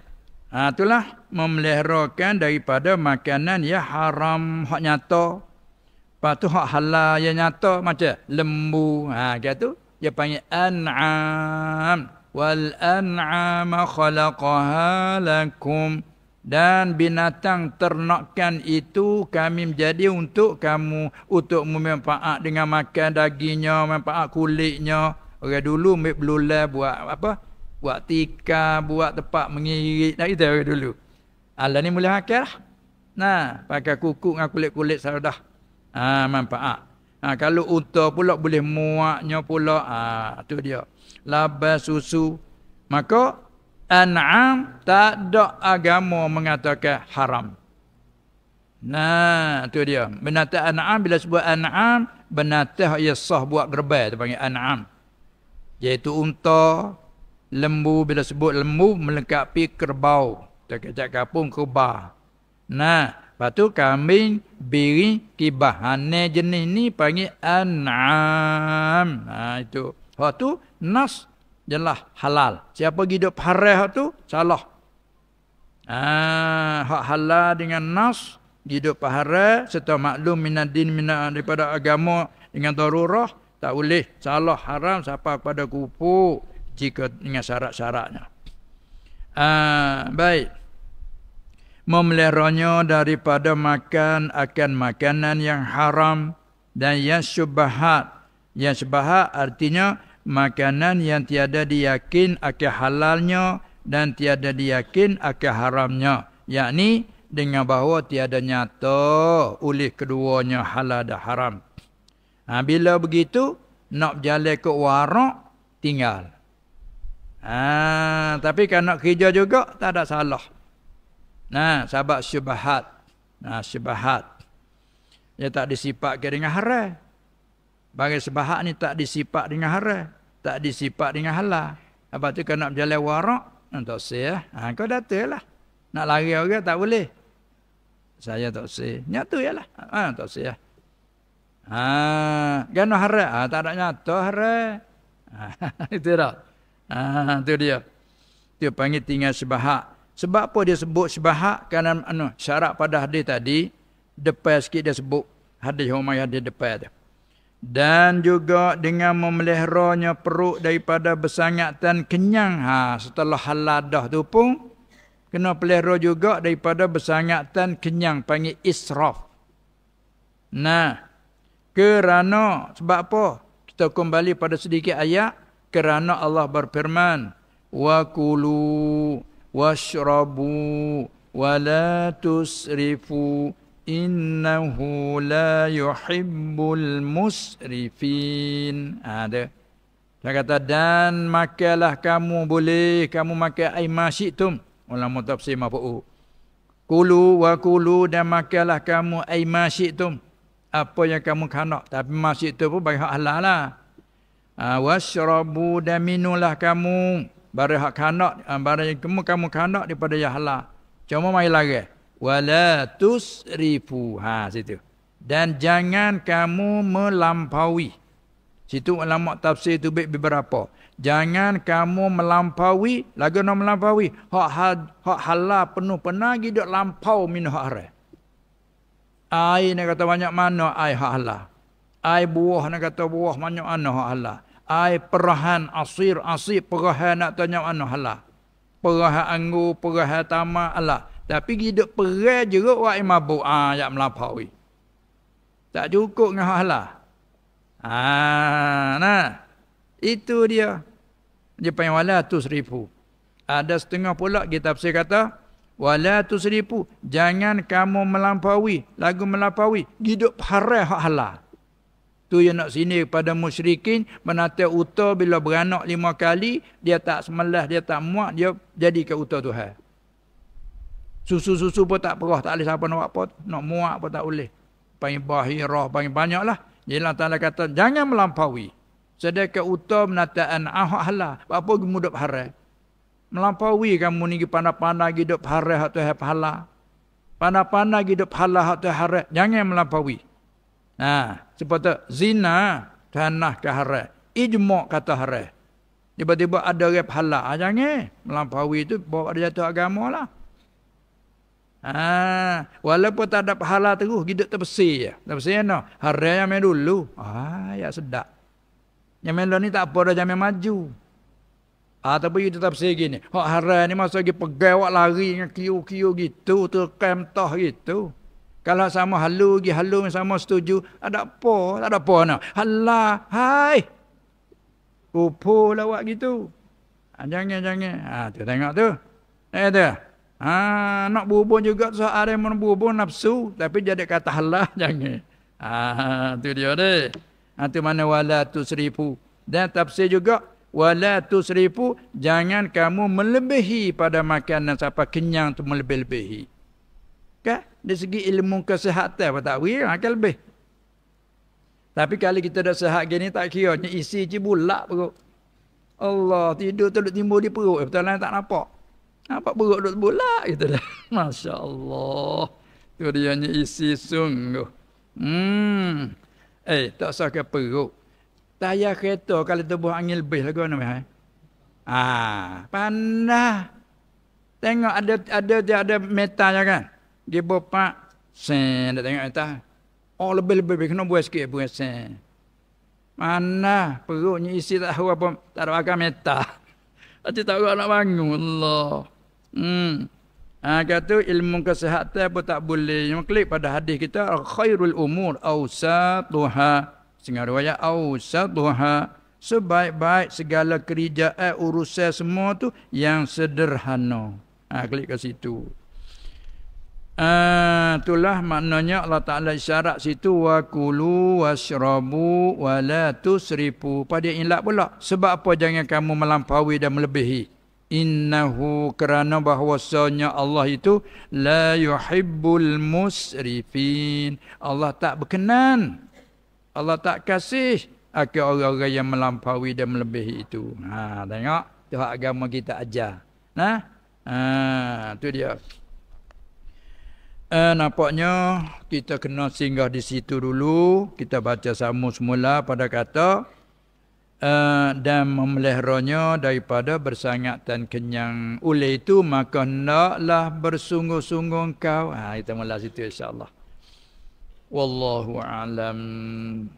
Ha, itulah memelihrakan daripada makanan yang haram hak nyata. Lepas tu hak halal yang nyata macam lembu. Ha, gitu. Dia panggil an'am. Wal an'ama khalaqaha lakum. Dan binatang ternakan itu kami menjadi untuk kamu. Untuk memanfaat dengan makan dagingnya, memanfaat kulitnya. Orang dulu ambil belulah buat apa? Buat tika, buat tempat mengirit. Nah, itu orang dulu. Alah ni mulai hakil lah. Nah, pakai kuku dengan kulit-kulit sardah. Haa, ah, manfaat. Ha, kalau unta pula boleh muaknya pula. Haa, ah, tu dia. Laba, susu. Maka, an'am tak ada agama mengatakan haram. Nah, tu dia. Binatang an'am, bila sebut an'am, binatang yang sah buat gerbai. Dia panggil an'am iaitu unta lembu bila sebut lembu melengkapi kerbau tak kata kapung kerbau nah patu kambing biri kibahane ha, jenis ni panggil an'am ha itu ha tu nas jelah halal siapa giduk pare ha tu salah Nah, ha, hak halal dengan nas giduk pare serta maklum minad din minad daripada agama dengan darurah tak boleh. Salah haram siapa pada kupu jika dengan syarat-syaratnya. Ah, baik. Memeleronya daripada makan akan makanan yang haram dan yang syubhat. Yang syubhat artinya makanan yang tiada diyakin akan halalnya dan tiada diyakin akan haramnya. Yakni dengan bahawa tiada nyata oleh keduanya halal dan haram. Ha, bila begitu, nak berjalan ke warak, tinggal. Ha, tapi kalau nak kerja juga, tak ada salah. Nah, ha, sahabat syubahat. Nah, ha, syubahat. Dia tak disipat ke dengan haram. Bagi sebahak ni tak disipat dengan haram. Tak disipat dengan halal. Apa tu kalau nak berjalan warak, hmm, tak sih. Lah. Ha, kau datang lah. Nak lari orang tak boleh. Saya tak sih. Nyatu ya lah. Ha, tak sih lah. Ha, gano hara, ha, tak ada nyata hara. Ha, itu dah. Ha, itu dia. Itu panggil tinggal sebahak. Sebab apa dia sebut sebahak? Kerana anu, syarat pada hadis tadi, depan sikit dia sebut hadis rumah hadis depan tu. Dan juga dengan memeleheranya perut daripada bersangatan kenyang. Ha, setelah haladah tu pun, kena pelihara juga daripada bersangatan kenyang. Panggil israf. Nah, kerana sebab apa? Kita kembali pada sedikit ayat kerana Allah berfirman wa kulu washrabu wa la tusrifu innahu la yuhibbul musrifin. Ha, ada. Dia kata dan makalah kamu boleh kamu makan air masyitum. Ulama tafsir mafu. Kulu wa kulu dan makalah kamu air masyitum apa yang kamu kanak tapi masih tu pun bagi hak halal lah ha, ah, wasyrabu dan minulah kamu bagi hak kanak ah, bagi yang kamu kamu kanak daripada yang halal cuma mai lagi wala tusrifu ha situ dan jangan kamu melampaui situ ulama tafsir tu baik beberapa Jangan kamu melampaui, lagu nak melampaui. Hak hak halal penuh penagi dok lampau minuh arah. Air ni kata banyak mana air hala Allah. Air buah ni kata buah banyak mana hala Allah. Air perahan asir asir perahan nak tanya mana Allah. Perahan anggur, perahan tamak Allah. Tapi kita perah juga wak imam bu'a ah, yang melampaui. Tak cukup dengan hala Allah. Ha, nah. Itu dia. Dia panggil wala tu seribu. Ada setengah pula kita bersih kata wala tusrifu jangan kamu melampaui lagu melampaui hidup haram hak halal tu yang nak sini kepada musyrikin menata uta bila beranak lima kali dia tak semelah dia tak muak dia jadi ke uta tuhan susu-susu pun tak perah tak boleh siapa nak pot nak muak pun tak boleh panggil bahirah lah banyaklah jelah taala kata jangan melampaui sedekah uta menataan ahak halal apa gemudup haram melampaui kamu ni ke pandai-pandai hidup harah atau hidup pahala. Pandai-pandai hidup pahala atau harah. Jangan melampaui. Nah, ha, seperti zina tanah ke harah. Ijmuk kata harah. Tiba-tiba ada rep pahala. Ha, jangan melampaui itu bawa dia jatuh agama lah. Ah, walaupun tak ada pahala terus, hidup terbesi ya, Terbesi je no. Kan? Harah yang main dulu. Ah, ya sedap. Yang main ni tak apa dah jamin maju. Ah tapi dia tetap segi ni. Hak haram ni masa pergi pegai awak lari dengan kiu-kiu gitu, terkam tah gitu. Kalau sama halu lagi halu yang sama setuju, ada apa? Tak ada apa nak. Halah, hai. Upo lawak gitu. Ah, jangan jangan. Ah tu tengok tu. Eh tu. Ah nak bubuh juga tu ada yang menbubuh nafsu tapi jadi kata halah jangan. Ah tu dia deh. Ah tu mana wala tu seribu. Dan tafsir juga wala tusrifu jangan kamu melebihi pada makanan siapa kenyang tu melebihi. lebihi kan dari segi ilmu kesihatan apa tak wira akan lebih tapi kalau kita dah sehat gini tak kira isi je bulat perut Allah tidur tu timbul di perut betul lain tak nampak nampak perut duduk bulat gitu dah masya-Allah tu dia ni isi sungguh hmm eh tak sakit perut Tayar kereta kalau tubuh angin lebih lagu nama eh. Ah, panah. Tengok ada ada dia ada meta ya kan. Dia bopak sen nak tengok meta. Oh lebih-lebih kena buat sikit buat sen. Mana perutnya isi tak tahu apa tak ada makan meta. Tapi tak tahu nak bangun Allah. Hmm. Ha, kata ilmu kesehatan pun tak boleh. klik pada hadis kita khairul umur awsatuhah. Sehingga riwayat awsaduha sebaik-baik segala kerjaan urusan semua tu yang sederhana. Ha, klik ke situ. Ah uh, itulah maknanya Allah Taala isyarat situ wa kulu wasyrabu wa la tusrifu. Pada ilat pula sebab apa jangan kamu melampaui dan melebihi. Innahu kerana bahwasanya Allah itu la yuhibbul musrifin. Allah tak berkenan Allah tak kasih ke orang-orang yang melampaui dan melebihi itu. Ha tengok tu agama kita ajar. Nah. Ha tu dia. Eh nampaknya kita kena singgah di situ dulu, kita baca sama semula pada kata Uh, dan memeleheranya daripada bersangat dan kenyang oleh itu maka hendaklah bersungguh-sungguh kau ha, kita mula situ insyaAllah والله أعلم